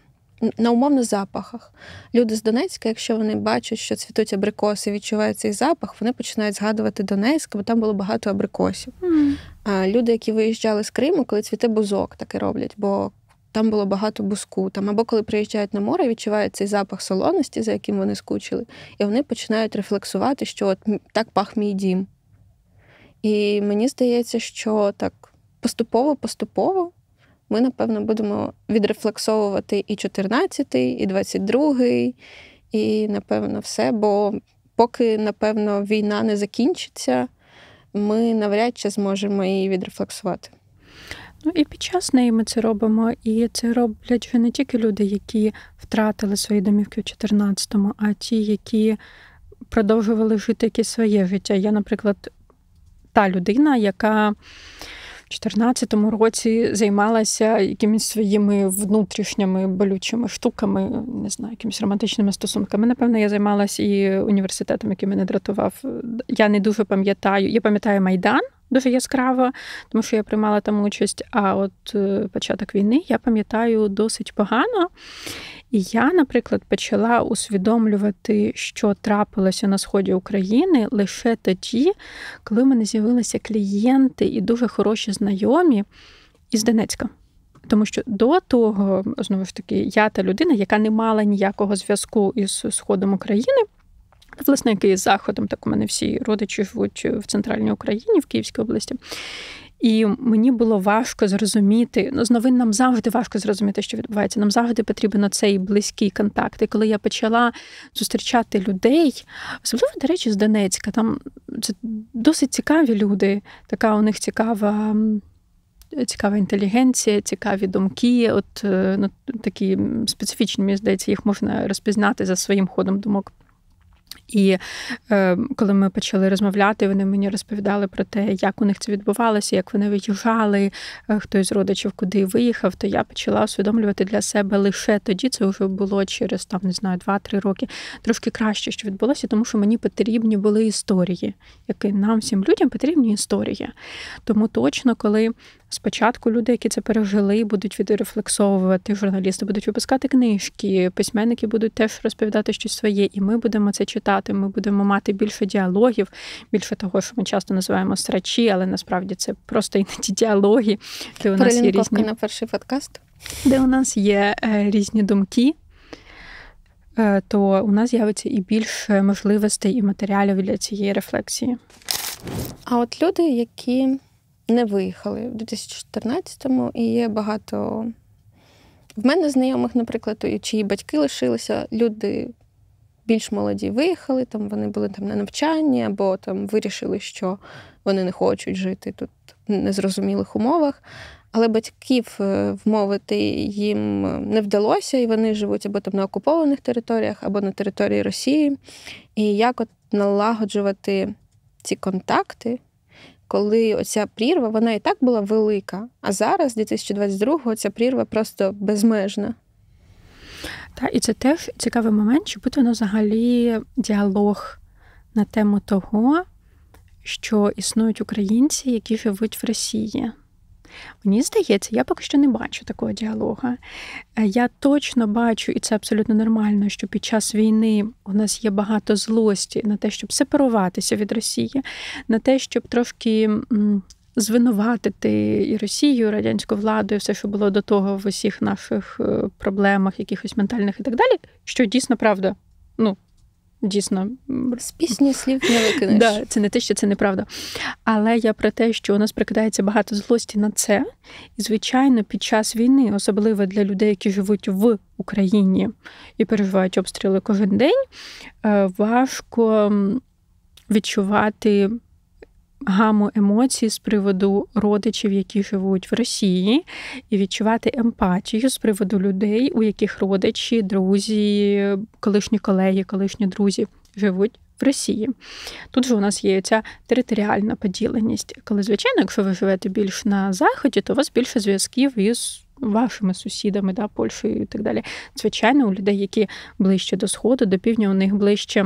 на умовно запахах. Люди з Донецька, якщо вони бачать, що цвітуть абрикоси, відчувають цей запах, вони починають згадувати Донецьк, бо там було багато абрикосів. Mm. Люди, які виїжджали з Криму, коли цвіте бузок, таке роблять, бо там було багато бузку. Там або коли приїжджають на море, відчувають цей запах солоності, за яким вони скучили, і вони починають рефлексувати, що от так пах мій дім. І мені здається, що так поступово-поступово ми, напевно, будемо відрефлексовувати і 14 і 22-й, і, напевно, все. Бо поки, напевно, війна не закінчиться, ми навряд чи зможемо її відрефлексувати. Ну і під час неї ми це робимо, і це роблять вже не тільки люди, які втратили свої домівки в 14-му, а ті, які продовжували жити якесь своє життя. Я, наприклад, та людина, яка 2014 році займалася якимись своїми внутрішніми болючими штуками, не знаю, якимись романтичними стосунками. Напевно, я займалася і університетом, який мене дратував. Я не дуже пам'ятаю. Я пам'ятаю Майдан дуже яскраво, тому що я приймала там участь. А от е, початок війни я пам'ятаю досить погано. І я, наприклад, почала усвідомлювати, що трапилося на сході України лише тоді, коли в мене з'явилися клієнти і дуже хороші знайомі із Донецька. Тому що до того, знову ж таки, я та людина, яка не мала ніякого зв'язку із Сходом України, власне, який із заходом, так у мене всі родичі живуть в центральній Україні, в Київській області. І мені було важко зрозуміти. Ну, з новин нам завжди важко зрозуміти, що відбувається. Нам завжди потрібен цей близький контакт. І коли я почала зустрічати людей, особливо, до речі, з Донецька, там це досить цікаві люди. Така у них цікава. Цікава інтелігенція, цікаві думки, от е, ну, такі специфічні, мені здається, їх можна розпізнати за своїм ходом думок. І е, коли ми почали розмовляти, вони мені розповідали про те, як у них це відбувалося, як вони виїжджали, е, хто із родичів куди виїхав, то я почала усвідомлювати для себе лише тоді. Це вже було через там не знаю, 2-3 роки. Трошки краще, що відбулося, тому що мені потрібні були історії, які нам всім людям потрібні історії. Тому точно, коли Спочатку люди, які це пережили, будуть відрефлексовувати, журналісти будуть випускати книжки, письменники будуть теж розповідати щось своє, і ми будемо це читати. Ми будемо мати більше діалогів, більше того, що ми часто називаємо срачі, але насправді це просто іноді діалоги. Де у нас є різні на перший подкаст, де у нас є е, різні думки. Е, то у нас з'явиться і більше можливостей і матеріалів для цієї рефлексії. А от люди, які не виїхали в 2014-му, і є багато. В мене знайомих, наприклад, чиї батьки лишилися, люди більш молоді виїхали, там вони були там на навчанні, або там вирішили, що вони не хочуть жити тут в незрозумілих умовах. Але батьків е, вмовити їм е, не вдалося, і вони живуть або там на окупованих територіях, або на території Росії. І як от налагоджувати ці контакти коли оця прірва, вона і так була велика, а зараз, 2022-го, ця прірва просто безмежна. Та, і це теж цікавий момент, чи буде воно взагалі діалог на тему того, що існують українці, які живуть в Росії. Мені здається, я поки що не бачу такого діалогу. Е, я точно бачу, і це абсолютно нормально, що під час війни у нас є багато злості на те, щоб сепаруватися від Росії, на те, щоб трошки. Звинуватити і Росію, і радянську владу, і все, що було до того в усіх наших е, проблемах, якихось ментальних і так далі, що дійсно правда. Ну, дійсно з пісні слів не викинеш. Да, Це не те, що це неправда. Але я про те, що у нас прикидається багато злості на це. І, звичайно, під час війни, особливо для людей, які живуть в Україні і переживають обстріли кожен день, е, важко відчувати гаму емоцій з приводу родичів, які живуть в Росії, і відчувати емпатію з приводу людей, у яких родичі, друзі, колишні колеги, колишні друзі живуть. В Росії тут же у нас є ця територіальна поділеність. Коли, звичайно, якщо ви живете більш на заході, то у вас більше зв'язків із вашими сусідами, да, Польщею і так далі. Звичайно, у людей, які ближче до сходу, до півдня, у них ближче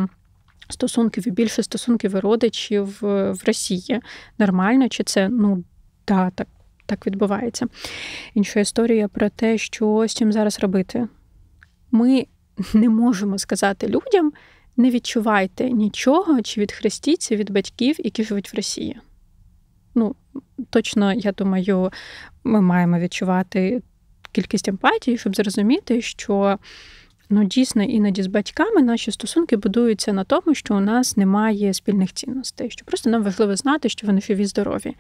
стосунків і більше стосунків родичів е, в Росії. Нормально, чи це ну да, так, так відбувається? Інша історія про те, що з чим зараз робити. Ми не можемо сказати людям. Не відчувайте нічого чи від хрестіться, від батьків, які живуть в Росії. Ну, точно, я думаю, ми маємо відчувати кількість емпатії, щоб зрозуміти, що ну дійсно іноді з батьками наші стосунки будуються на тому, що у нас немає спільних цінностей, що просто нам важливо знати, що вони живі здорові.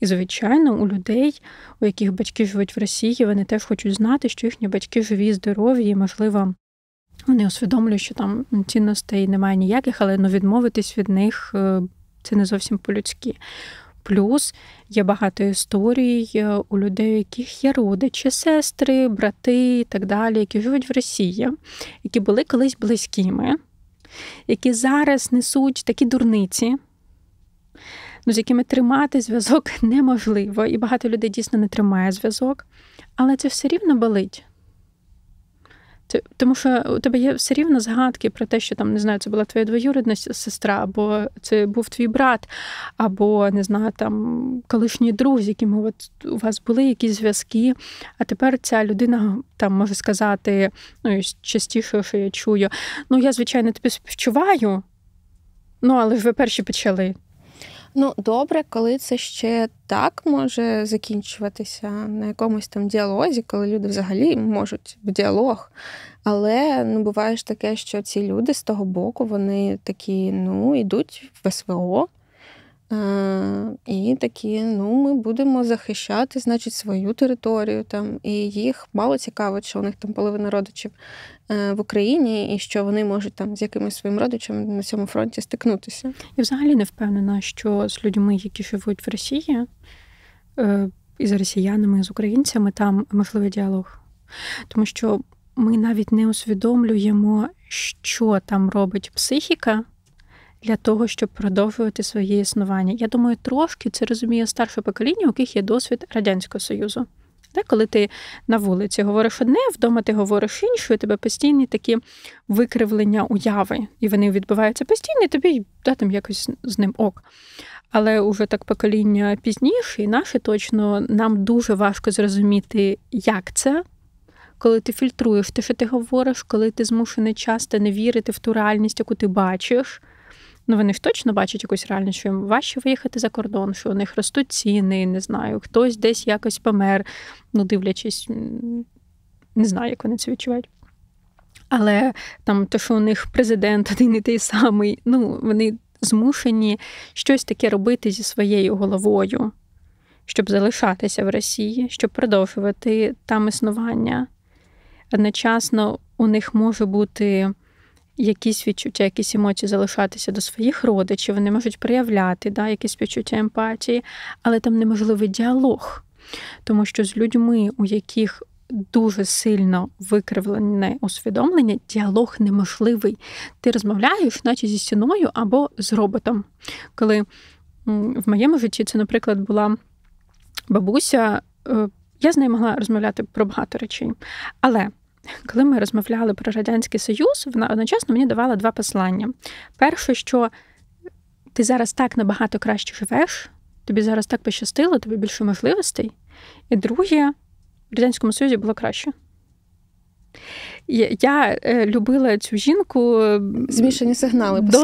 І, звичайно, у людей, у яких батьки живуть в Росії, вони теж хочуть знати, що їхні батьки живі, здорові і, можливо. Вони усвідомлюють, що там цінностей немає ніяких, але ну, відмовитись від них е, це не зовсім по-людськи. Плюс є багато історій е, у людей, у яких є родичі, сестри, брати і так далі, які живуть в Росії, які були колись близькими, які зараз несуть такі дурниці, ну, з якими тримати зв'язок неможливо. І багато людей дійсно не тримає зв'язок, але це все рівно болить. Ти, Тому що у тебе є все рівно згадки про те, що там не знаю, це була твоя двоюродна сестра, або це був твій брат, або не знаю, там колишній друзі, з яким от у вас були якісь зв'язки. А тепер ця людина там може сказати, ну і частіше, що я чую. Ну я звичайно тебе співчуваю. Ну, але ж ви перші почали. Ну, добре, коли це ще так може закінчуватися на якомусь там діалозі, коли люди взагалі можуть в діалог. Але ну, буває ж таке, що ці люди з того боку вони такі, ну, йдуть в СВО, Е, і такі, ну, ми будемо захищати, значить, свою територію там. І їх мало цікавить, що у них там половина родичів е, в Україні, і що вони можуть там з якимись своїм родичем на цьому фронті стикнутися. І взагалі не впевнена, що з людьми, які живуть в Росії, е, і з росіянами, і з українцями, там можливий діалог. Тому що ми навіть не усвідомлюємо, що там робить психіка для того, щоб продовжувати своє існування. Я думаю, трошки це розуміє старше покоління, у яких є досвід Радянського Союзу. Де, коли ти на вулиці говориш одне, вдома ти говориш інше, у тебе постійні такі викривлення уяви, і вони відбуваються постійно, і тобі да, там якось з ним ок. Але уже так покоління пізніше, і наше точно нам дуже важко зрозуміти, як це, коли ти фільтруєш те, що ти говориш, коли ти змушений часто не вірити в ту реальність, яку ти бачиш ну вони ж точно бачать якусь реальність, що їм важче виїхати за кордон, що у них ростуть ціни, не знаю, хтось десь якось помер, ну дивлячись, не знаю, як вони це відчувають. Але там те, що у них президент один і той самий, ну вони змушені щось таке робити зі своєю головою, щоб залишатися в Росії, щоб продовжувати там існування. Одночасно у них може бути якісь відчуття, якісь емоції залишатися до своїх родичів, вони можуть проявляти да, якісь відчуття емпатії, але там неможливий діалог, тому що з людьми, у яких Дуже сильно викривлене усвідомлення, діалог неможливий. Ти розмовляєш, наче зі стіною або з роботом. Коли в моєму житті це, наприклад, була бабуся, е, я з нею могла розмовляти про багато речей. Але коли ми розмовляли про Радянський Союз, вона одночасно мені давала два послання. Перше, що ти зараз так набагато краще живеш, тобі зараз так пощастило, тобі більше можливостей. І друге, в Радянському Союзі було краще. Я е, любила цю жінку змішані сигнали До,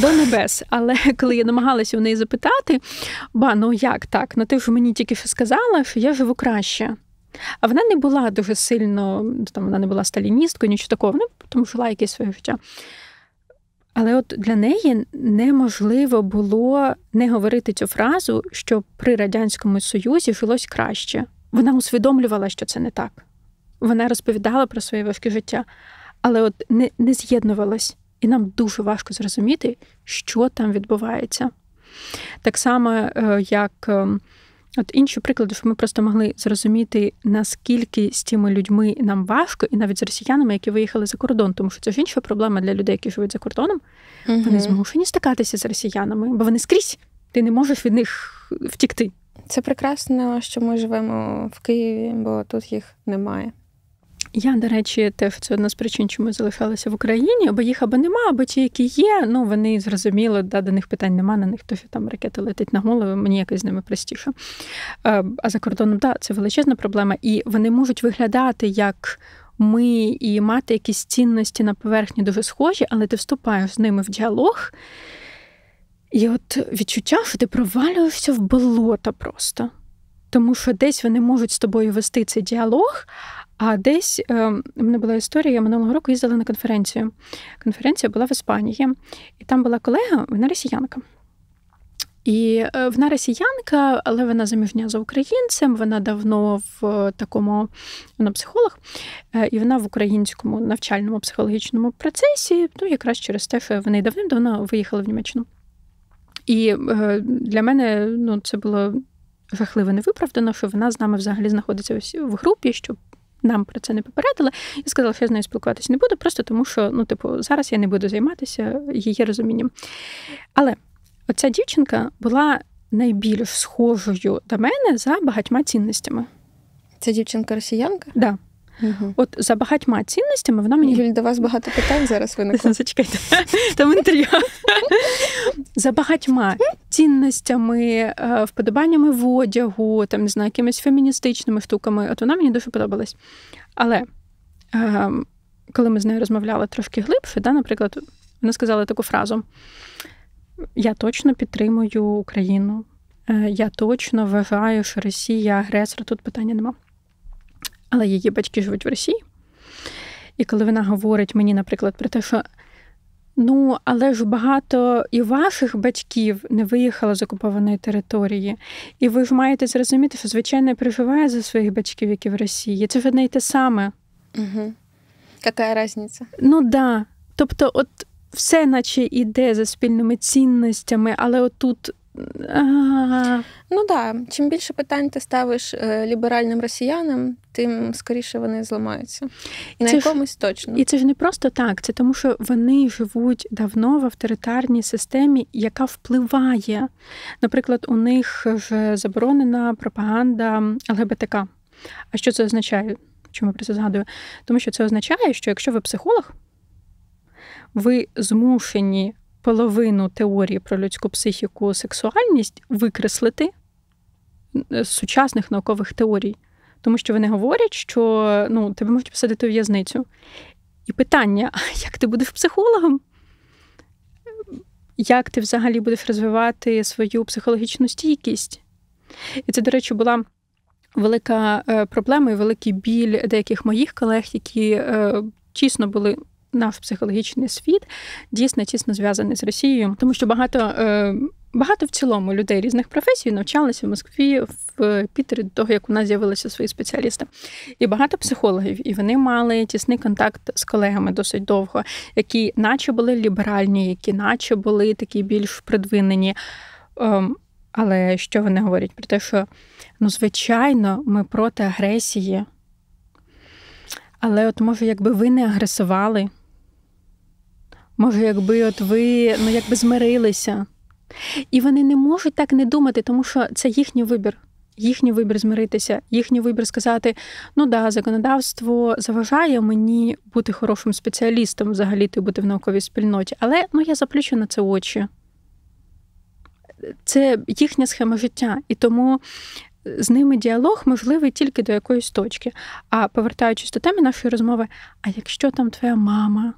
до небес. Але коли я намагалася у неї запитати, ба ну як так? Ну ти ж мені тільки що сказала, що я живу краще. А вона не була дуже сильно, там вона не була сталіністкою, нічого такого, вона тому жила якесь своє життя. Але от для неї неможливо було не говорити цю фразу, що при Радянському Союзі жилось краще. Вона усвідомлювала, що це не так. Вона розповідала про своє важке життя, але от не, не з'єднувалась. І нам дуже важко зрозуміти, що там відбувається. Так само, е, як ем, От інші приклади, що ми просто могли зрозуміти, наскільки з тими людьми нам важко, і навіть з росіянами, які виїхали за кордон, тому що це ж інша проблема для людей, які живуть за кордоном. Угу. Вони змушені стикатися з росіянами, бо вони скрізь. Ти не можеш від них втікти. Це прекрасно, що ми живемо в Києві, бо тут їх немає. Я, до речі, теж це одна з причин, чому залишалася в Україні, бо їх або нема, або ті, які є, ну вони зрозуміло, да, до них питань нема, на них то що там ракета летить на голову, мені якось з ними простіше. Е, а за кордоном, так, да, це величезна проблема, і вони можуть виглядати як. Ми і мати якісь цінності на поверхні дуже схожі, але ти вступаєш з ними в діалог, і от відчуття, що ти провалюєшся в болото просто. Тому що десь вони можуть з тобою вести цей діалог, а десь е, в мене була історія, я минулого року їздила на конференцію. Конференція була в Іспанії, і там була колега, вона росіянка. І е, вона росіянка, але вона заміжня за українцем. Вона давно в такому вона психолог, е, і вона в українському навчальному психологічному процесі, ну якраз через те, що вони давним-давно виїхали в Німеччину. І для мене ну, це було жахливо невиправдано, що вона з нами взагалі знаходиться в групі, що нам про це не попередила. Я сказала, що я з нею спілкуватися не буду, просто тому що, ну, типу, зараз я не буду займатися її розумінням. Але оця дівчинка була найбільш схожою до мене за багатьма цінностями. Ця дівчинка росіянка? Так. Да. Угу. От за багатьма цінностями вона мені. Юль, до вас багато питань зараз виникло. Зачекайте, там інтерв'ю. За багатьма цінностями, е, вподобаннями в одягу, там, не знаю, якимись феміністичними штуками. От вона мені дуже подобалась. Але ем, коли ми з нею розмовляли трошки глибше, да, наприклад, вона сказала таку фразу: Я точно підтримую Україну. Е, я точно вважаю, що Росія агресор. Тут питання нема але її батьки живуть в Росії. І коли вона говорить мені, наприклад, про те, що ну, але ж багато і ваших батьків не виїхало з окупованої території, і ви ж маєте зрозуміти, що звичайно переживає за своїх батьків, які в Росії. Це ж одне й те саме. Угу. Яка різниця? Ну так. Да. Тобто, от все, наче йде за спільними цінностями, але отут Ну так, да. чим більше питань ти ставиш е, ліберальним росіянам, тим скоріше вони зламаються. І На якомусь ж, точно. І це ж не просто так, це тому, що вони живуть давно в авторитарній системі, яка впливає. Наприклад, у них ж заборонена пропаганда ЛГБТК. А що це означає? Чому я про це згадую? Тому що це означає, що якщо ви психолог, ви змушені половину теорії про людську психіку сексуальність викреслити е, з сучасних наукових теорій, тому що вони говорять, що ну, тебе можуть посадити у в'язницю. І питання: як ти будеш психологом? Як ти взагалі будеш розвивати свою психологічну стійкість? І це, до речі, була велика е, проблема і великий біль деяких моїх колег, які чесно були наш психологічний світ дійсно тісно зв'язаний з Росією, тому що багато. Е, багато в цілому людей різних професій навчалися в Москві в Пітері до того, як у нас з'явилися свої спеціалісти, і багато психологів, і вони мали тісний контакт з колегами досить довго, які, наче були ліберальні, які, наче були такі більш придвинені. Ем, але що вони говорять про те, що ну, звичайно, ми проти агресії, але, от, може, якби ви не агресували. Може, якби от ви ну якби змирилися. І вони не можуть так не думати, тому що це їхній вибір. Їхній вибір змиритися, їхній вибір сказати: ну да, законодавство заважає мені бути хорошим спеціалістом, взагалі то бути в науковій спільноті, але ну я заплющу на це очі. Це їхня схема життя, і тому е, з ними діалог можливий тільки до якоїсь точки. А повертаючись до теми нашої розмови, а якщо там твоя мама?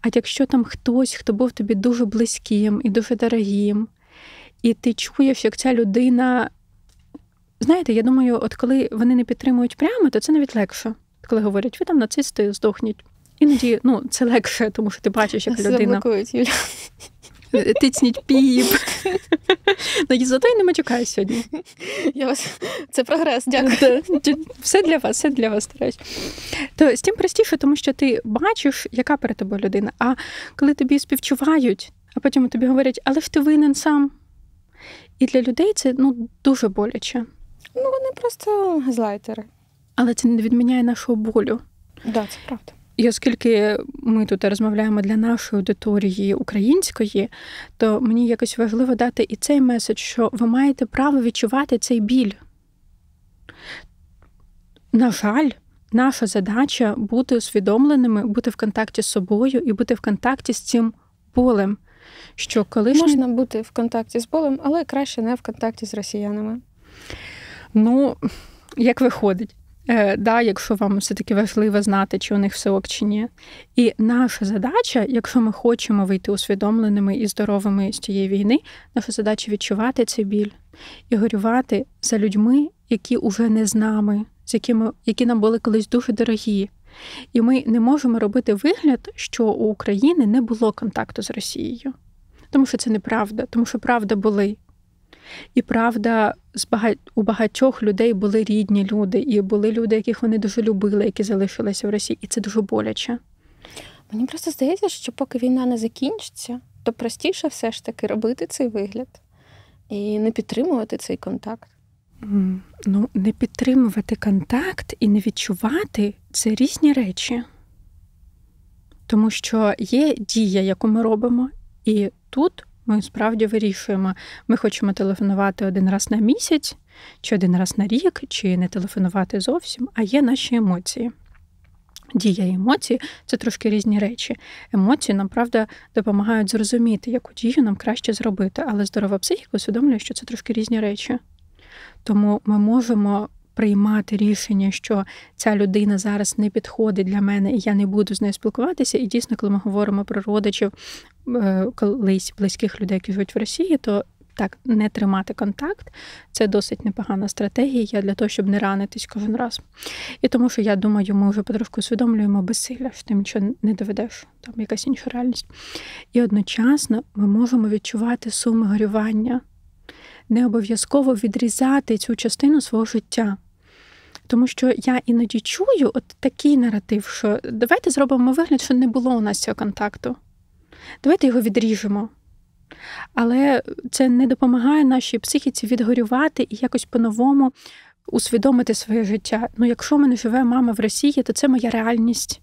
А якщо там хтось, хто був тобі дуже близьким і дуже дорогим, і ти чуєш, як ця людина. Знаєте, я думаю, от коли вони не підтримують прямо, то це навіть легше. Коли говорять, ви там нацисти здохніть. Іноді ну, це легше, тому що ти бачиш, як людина тицніть піп. Ну, зато й не матюкаю сьогодні. Я вас... Це прогрес, дякую. Все для вас, все для вас стараюсь. То з тим простіше, тому що ти бачиш, яка перед тобою людина. А коли тобі співчувають, а потім тобі говорять, але ж ти винен сам. І для людей це ну, дуже боляче. Ну, вони просто газлайтери. Але це не відміняє нашого болю. Так, да, це правда. І оскільки ми тут розмовляємо для нашої аудиторії української, то мені якось важливо дати і цей меседж, що ви маєте право відчувати цей біль. На жаль, наша задача бути усвідомленими, бути в контакті з собою і бути в контакті з цим болем. Що колишні... Можна бути в контакті з болем, але краще не в контакті з росіянами. Ну, як виходить е, да, якщо вам все-таки важливо знати, чи у них все ок, чи ні. І наша задача, якщо ми хочемо вийти усвідомленими і здоровими з цієї війни, наша задача відчувати цей біль і горювати за людьми, які уже не з нами, з якими які нам були колись дуже дорогі. І ми не можемо робити вигляд, що у України не було контакту з Росією. Тому що це неправда, тому що правда були. І правда, у багатьох людей були рідні люди, і були люди, яких вони дуже любили, які залишилися в Росії, і це дуже боляче. Мені просто здається, що поки війна не закінчиться, то простіше все ж таки робити цей вигляд і не підтримувати цей контакт. ну, не підтримувати контакт і не відчувати це різні речі. Тому що є дія, яку ми робимо, і тут ми справді вирішуємо, ми хочемо телефонувати один раз на місяць, чи один раз на рік, чи не телефонувати зовсім, а є наші емоції. Дія і емоції це трошки різні речі. Емоції нам правда допомагають зрозуміти, яку дію нам краще зробити, але здорова психіка усвідомлює, що це трошки різні речі. Тому ми можемо приймати рішення, що ця людина зараз не підходить для мене, і я не буду з нею спілкуватися. І дійсно, коли ми говоримо про родичів, Е, колись близьких людей, які живуть в Росії, то так не тримати контакт це досить непогана стратегія для того, щоб не ранитись кожен раз. І тому що я думаю, ми вже потрошку усвідомлюємо безсилля, що ти нічого не доведеш, там якась інша реальність. І одночасно ми можемо відчувати суми горювання, не обов'язково відрізати цю частину свого життя. Тому що я іноді чую от такий наратив, що давайте зробимо вигляд, що не було у нас цього контакту. Давайте його відріжемо. Але це не допомагає нашій психіці відгорювати і якось по-новому усвідомити своє життя. Ну, якщо в мене живе мама в Росії, то це моя реальність.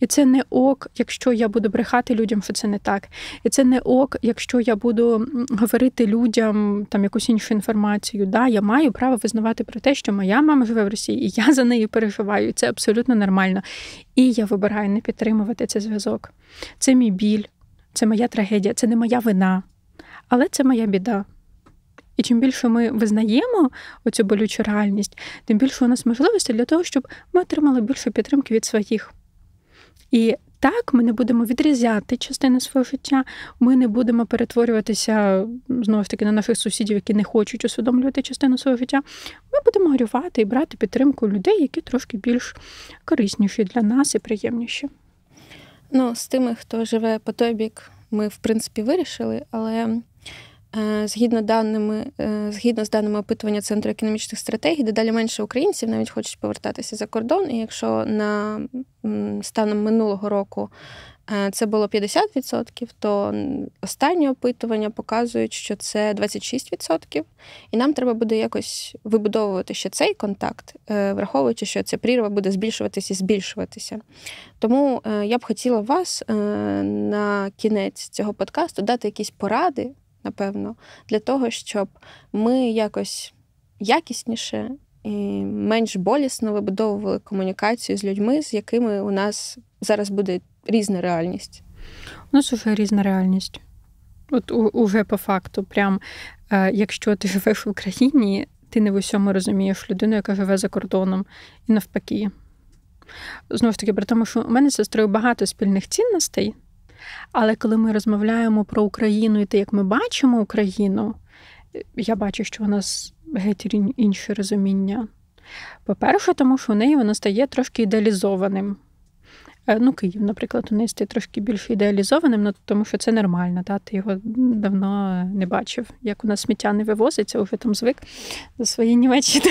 І це не ок, якщо я буду брехати людям, що це не так. І це не ок, якщо я буду говорити людям там якусь іншу інформацію. Да, Я маю право визнавати про те, що моя мама живе в Росії, і я за нею переживаю. і Це абсолютно нормально. І я вибираю не підтримувати цей зв'язок. Це мій біль, це моя трагедія, це не моя вина, але це моя біда. І чим більше ми визнаємо оцю болючу реальність, тим більше у нас можливості для того, щоб ми отримали більше підтримки від своїх. І так, ми не будемо відрізати частину свого життя, ми не будемо перетворюватися знову ж таки на наших сусідів, які не хочуть усвідомлювати частину свого життя. Ми будемо горювати і брати підтримку людей, які трошки більш корисніші для нас і приємніші. Ну, з тими, хто живе по той бік, ми в принципі вирішили, але. Е, згідно даними, е, згідно з даними опитування Центру економічних стратегій, дедалі менше українців навіть хочуть повертатися за кордон. І якщо на станом минулого року Е, це було 50%, то останні опитування показують, що це 26%. І нам треба буде якось вибудовувати ще цей контакт, е, враховуючи, що ця прірва буде збільшуватися і збільшуватися. Тому е, я б хотіла вас на кінець цього подкасту дати якісь поради, напевно, для того, щоб ми якось якісніше. І менш болісно вибудовували комунікацію з людьми, з якими у нас зараз буде різна реальність. У нас вже різна реальність. От уже по факту, прям е, якщо ти живеш в Україні, ти не в усьому розумієш людину, яка живе за кордоном, і навпаки. Знову ж таки, при тому, що у мене з сестрою багато спільних цінностей, але коли ми розмовляємо про Україну і те, як ми бачимо Україну, я бачу, що у нас геть інше розуміння. По-перше, тому що у неї воно стає трошки ідеалізованим. Е, ну, Київ, наприклад, у є трошки більш ідеалізованим, ну, тому що це нормально. Та? Ти його давно е, не бачив. Як у нас сміття не вивозиться, уже там звик до своєї Німеччини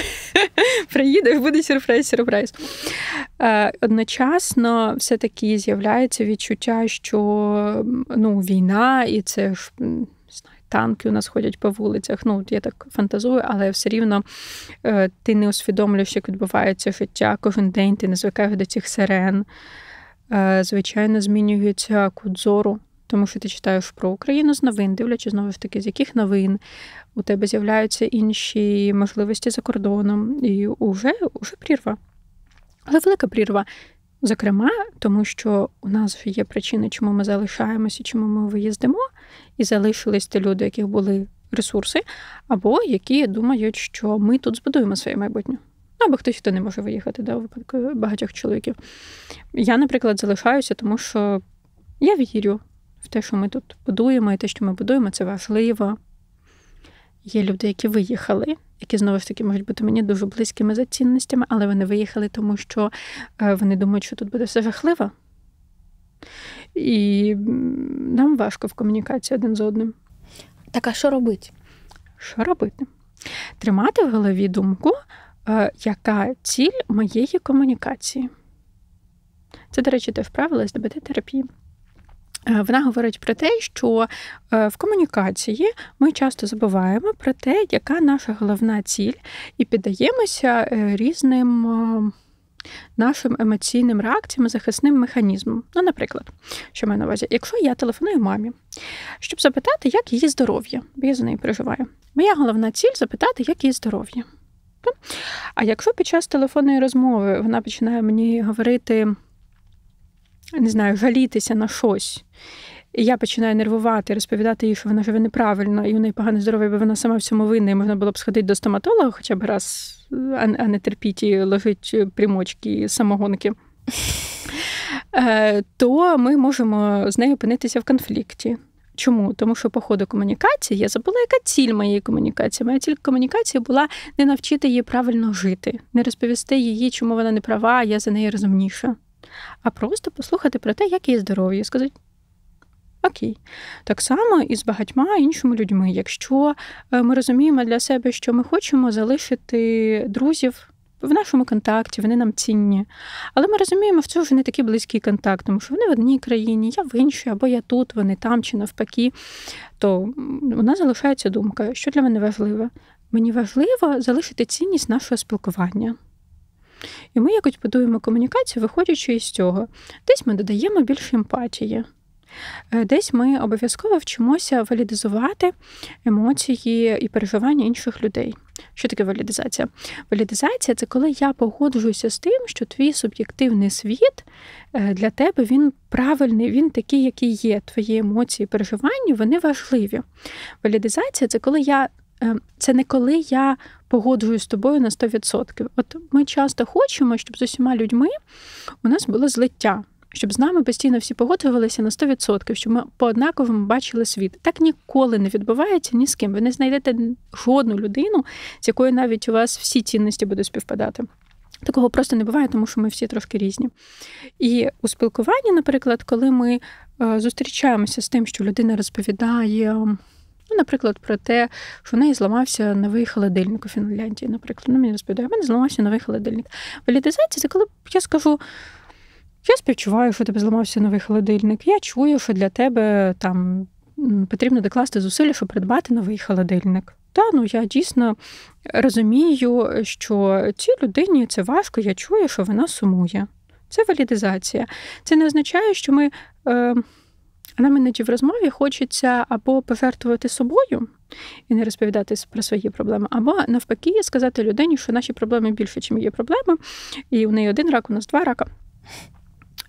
приїде і буде сюрприз, сюрприз. Е, одночасно все-таки з'являється відчуття, що ну, війна і це ж. Танки у нас ходять по вулицях. Ну, я так фантазую, але все рівно ти не усвідомлюєш, як відбувається життя. Кожен день ти не звикаєш до цих сирен, Е, звичайно, змінюється кут зору. Тому що ти читаєш про Україну з новин, дивлячись знову ж таки, з яких новин у тебе з'являються інші можливості за кордоном, і вже, вже прірва. Але велика прірва. Зокрема, тому що у нас є причини, чому ми залишаємося, чому ми виїздимо, і залишились ті люди, у яких були ресурси, або які думають, що ми тут збудуємо своє майбутнє або хтось, хто не може виїхати, да, у випадку багатьох чоловіків. Я, наприклад, залишаюся, тому що я вірю в те, що ми тут будуємо, і те, що ми будуємо, це важливо. Є люди, які виїхали, які знову ж таки можуть бути мені дуже близькими за цінностями, але вони виїхали, тому що е, вони думають, що тут буде все жахливо. І нам важко в комунікації один з одним. Так, а що робити? Що робити? Тримати в голові думку, Е, яка ціль моєї комунікації? Це, до речі, те вправила з дбт терапії. Е, вона говорить про те, що е, в комунікації ми часто забуваємо про те, яка наша головна ціль, і піддаємося різним нашим емоційним реакціям і захисним механізмом. Ну, наприклад, що маю на увазі, якщо я телефоную мамі, щоб запитати, як її здоров'я, бо я за нею переживаю. Моя головна ціль запитати, як її здоров'я картки. А якщо під час телефонної розмови вона починає мені говорити, не знаю, жалітися на щось. І я починаю нервувати, розповідати їй, що вона живе неправильно, і у неї погане здоров'я, бо вона сама всьому винна, і можна було б сходити до стоматолога хоча б раз, а не терпіть і ложить е, прямочки самогонки. Е, то ми можемо з нею опинитися в конфлікті. Чому? Тому що по ходу комунікації я забула, яка ціль моєї комунікації. Моя ціль комунікації була не навчити її правильно жити, не розповісти її, чому вона не права, а я за неї розумніша, а просто послухати про те, як її здоров'я, сказати. Окей, так само і з багатьма іншими людьми. Якщо е, ми розуміємо для себе, що ми хочемо залишити друзів в нашому контакті, вони нам цінні. Але ми розуміємо, в цьому вже не такі близькі контакти, тому що вони в одній країні, я в іншій, або я тут, вони там чи навпаки. То у нас залишається думка, що для мене важливе? Мені важливо залишити цінність нашого спілкування. І ми якось будуємо комунікацію, виходячи із цього. Десь ми додаємо більше емпатії. Е, десь ми обов'язково вчимося валідизувати емоції і переживання інших людей. Що таке валідизація? Валідизація це коли я погоджуюся з тим, що твій суб'єктивний світ е, для тебе він правильний, він такий, який є. Твої емоції, переживання, вони важливі. Валідизація це коли я. Е, це не коли я погоджуюсь з тобою на 100%. От ми часто хочемо, щоб з усіма людьми у нас було злиття щоб з нами постійно всі погоджувалися на 100%, щоб ми по однаковому бачили світ. Так ніколи не відбувається ні з ким. Ви не знайдете жодну людину, з якою навіть у вас всі цінності будуть співпадати. Такого просто не буває, тому що ми всі трошки різні. І у спілкуванні, наприклад, коли ми е, зустрічаємося з тим, що людина розповідає, ну, наприклад, про те, що в неї зламався новий холодильник у Фінляндії, наприклад, ну, мені розповідає, в мене зламався новий холодильник. Валідизація це коли я скажу. Я співчуваю, що тебе зламався новий холодильник. Я чую, що для тебе там потрібно докласти зусилля, щоб придбати новий холодильник. Та ну я дійсно розумію, що цій людині це важко, я чую, що вона сумує. Це валідизація. Це не означає, що ми е, нам іноді в розмові хочеться або пожертвувати собою і не розповідати про свої проблеми, або навпаки, сказати людині, що наші проблеми більше, ніж є проблеми, і у неї один рак, у нас два рака.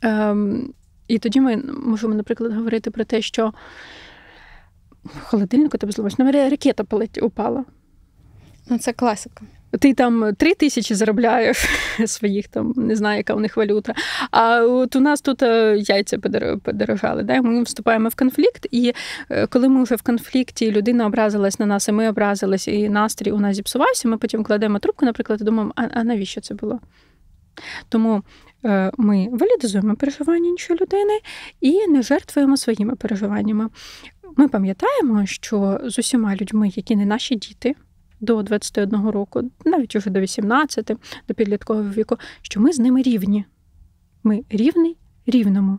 Ем, І тоді ми можемо, наприклад, говорити про те, що холодильнику тебе зламають, ну, ракета упала. Ну, це класика. Ти там три тисячі заробляєш своїх, там не знаю, яка у них валюта. А от у нас тут е, яйця подорожали. Да? Ми вступаємо в конфлікт, і е, коли ми вже в конфлікті, людина образилась на нас, і ми образились, і настрій у нас зіпсувався, ми потім кладемо трубку, наприклад, і думаємо, а, а навіщо це було? Тому Е, ми валідизуємо переживання іншої людини і не жертвуємо своїми переживаннями. Ми пам'ятаємо, що з усіма людьми, які не наші діти. До 21 року, навіть уже до 18, до підліткового віку, що ми з ними рівні. Ми рівний рівному.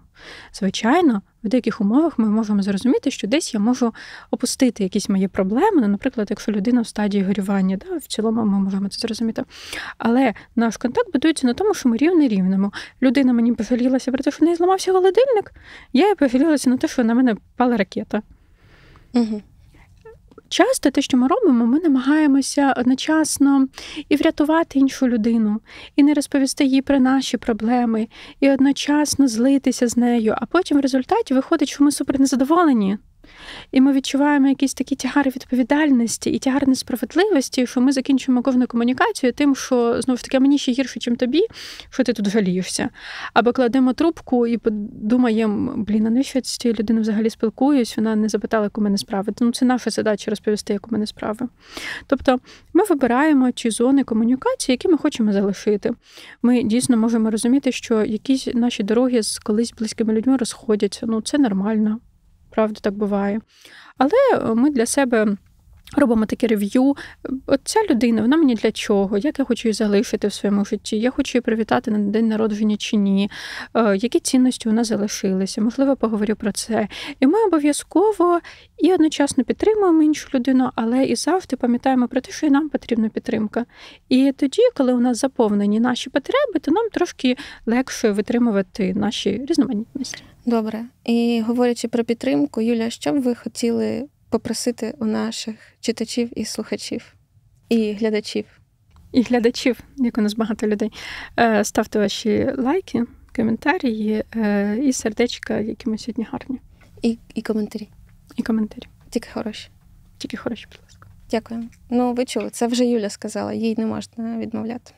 Звичайно, в деяких умовах ми можемо зрозуміти, що десь я можу опустити якісь мої проблеми. Ну, наприклад, якщо людина в стадії горювання, да, в цілому ми можемо це зрозуміти. Але наш контакт будується на тому, що ми рівні рівному. Людина мені пожалілася про те, що в неї зламався холодильник. Я їй пожалілася на те, що на мене пала ракета. Угу часто те, що ми робимо, ми намагаємося одночасно і врятувати іншу людину, і не розповісти їй про наші проблеми, і одночасно злитися з нею. А потім в результаті виходить, що ми супер незадоволені. І ми відчуваємо якісь такі тягари відповідальності і тягар несправедливості, що ми закінчуємо кожну комунікацію тим, що знову ж таки мені ще гірше, ніж тобі, що ти тут жалієшся. Або кладемо трубку і подумаємо, блін, а навіщо я з цією людиною взагалі спілкуюсь? Вона не запитала, як у мене справи. Ну, це наша задача розповісти, як у мене справи. Тобто ми вибираємо ті зони комунікації, які ми хочемо залишити. Ми дійсно можемо розуміти, що якісь наші дороги з колись близькими людьми розходяться. Ну це нормально. Правда, так буває. Але е, ми для себе. Робимо таке рев'ю. От ця людина, вона мені для чого? Як я хочу її залишити в своєму житті? Я хочу її привітати на день народження чи ні? Е, які цінності вона залишилися? Можливо, поговорю про це. І ми обов'язково і одночасно підтримуємо іншу людину, але і завжди пам'ятаємо про те, що і нам потрібна підтримка. І тоді, коли у нас заповнені наші потреби, то нам трошки легше витримувати наші різноманітності. Добре. І говорячи про підтримку, Юля, що б ви хотіли попросити у наших читачів і слухачів, і глядачів? І глядачів, як у нас багато людей. Е, ставте ваші лайки, коментарі е, і сердечка, які ми сьогодні гарні. І і коментарі. І коментарі. Тільки хороші. Тільки хороші, будь ласка. Дякую. Ну, ви чули, це вже Юля сказала, їй не можна відмовляти.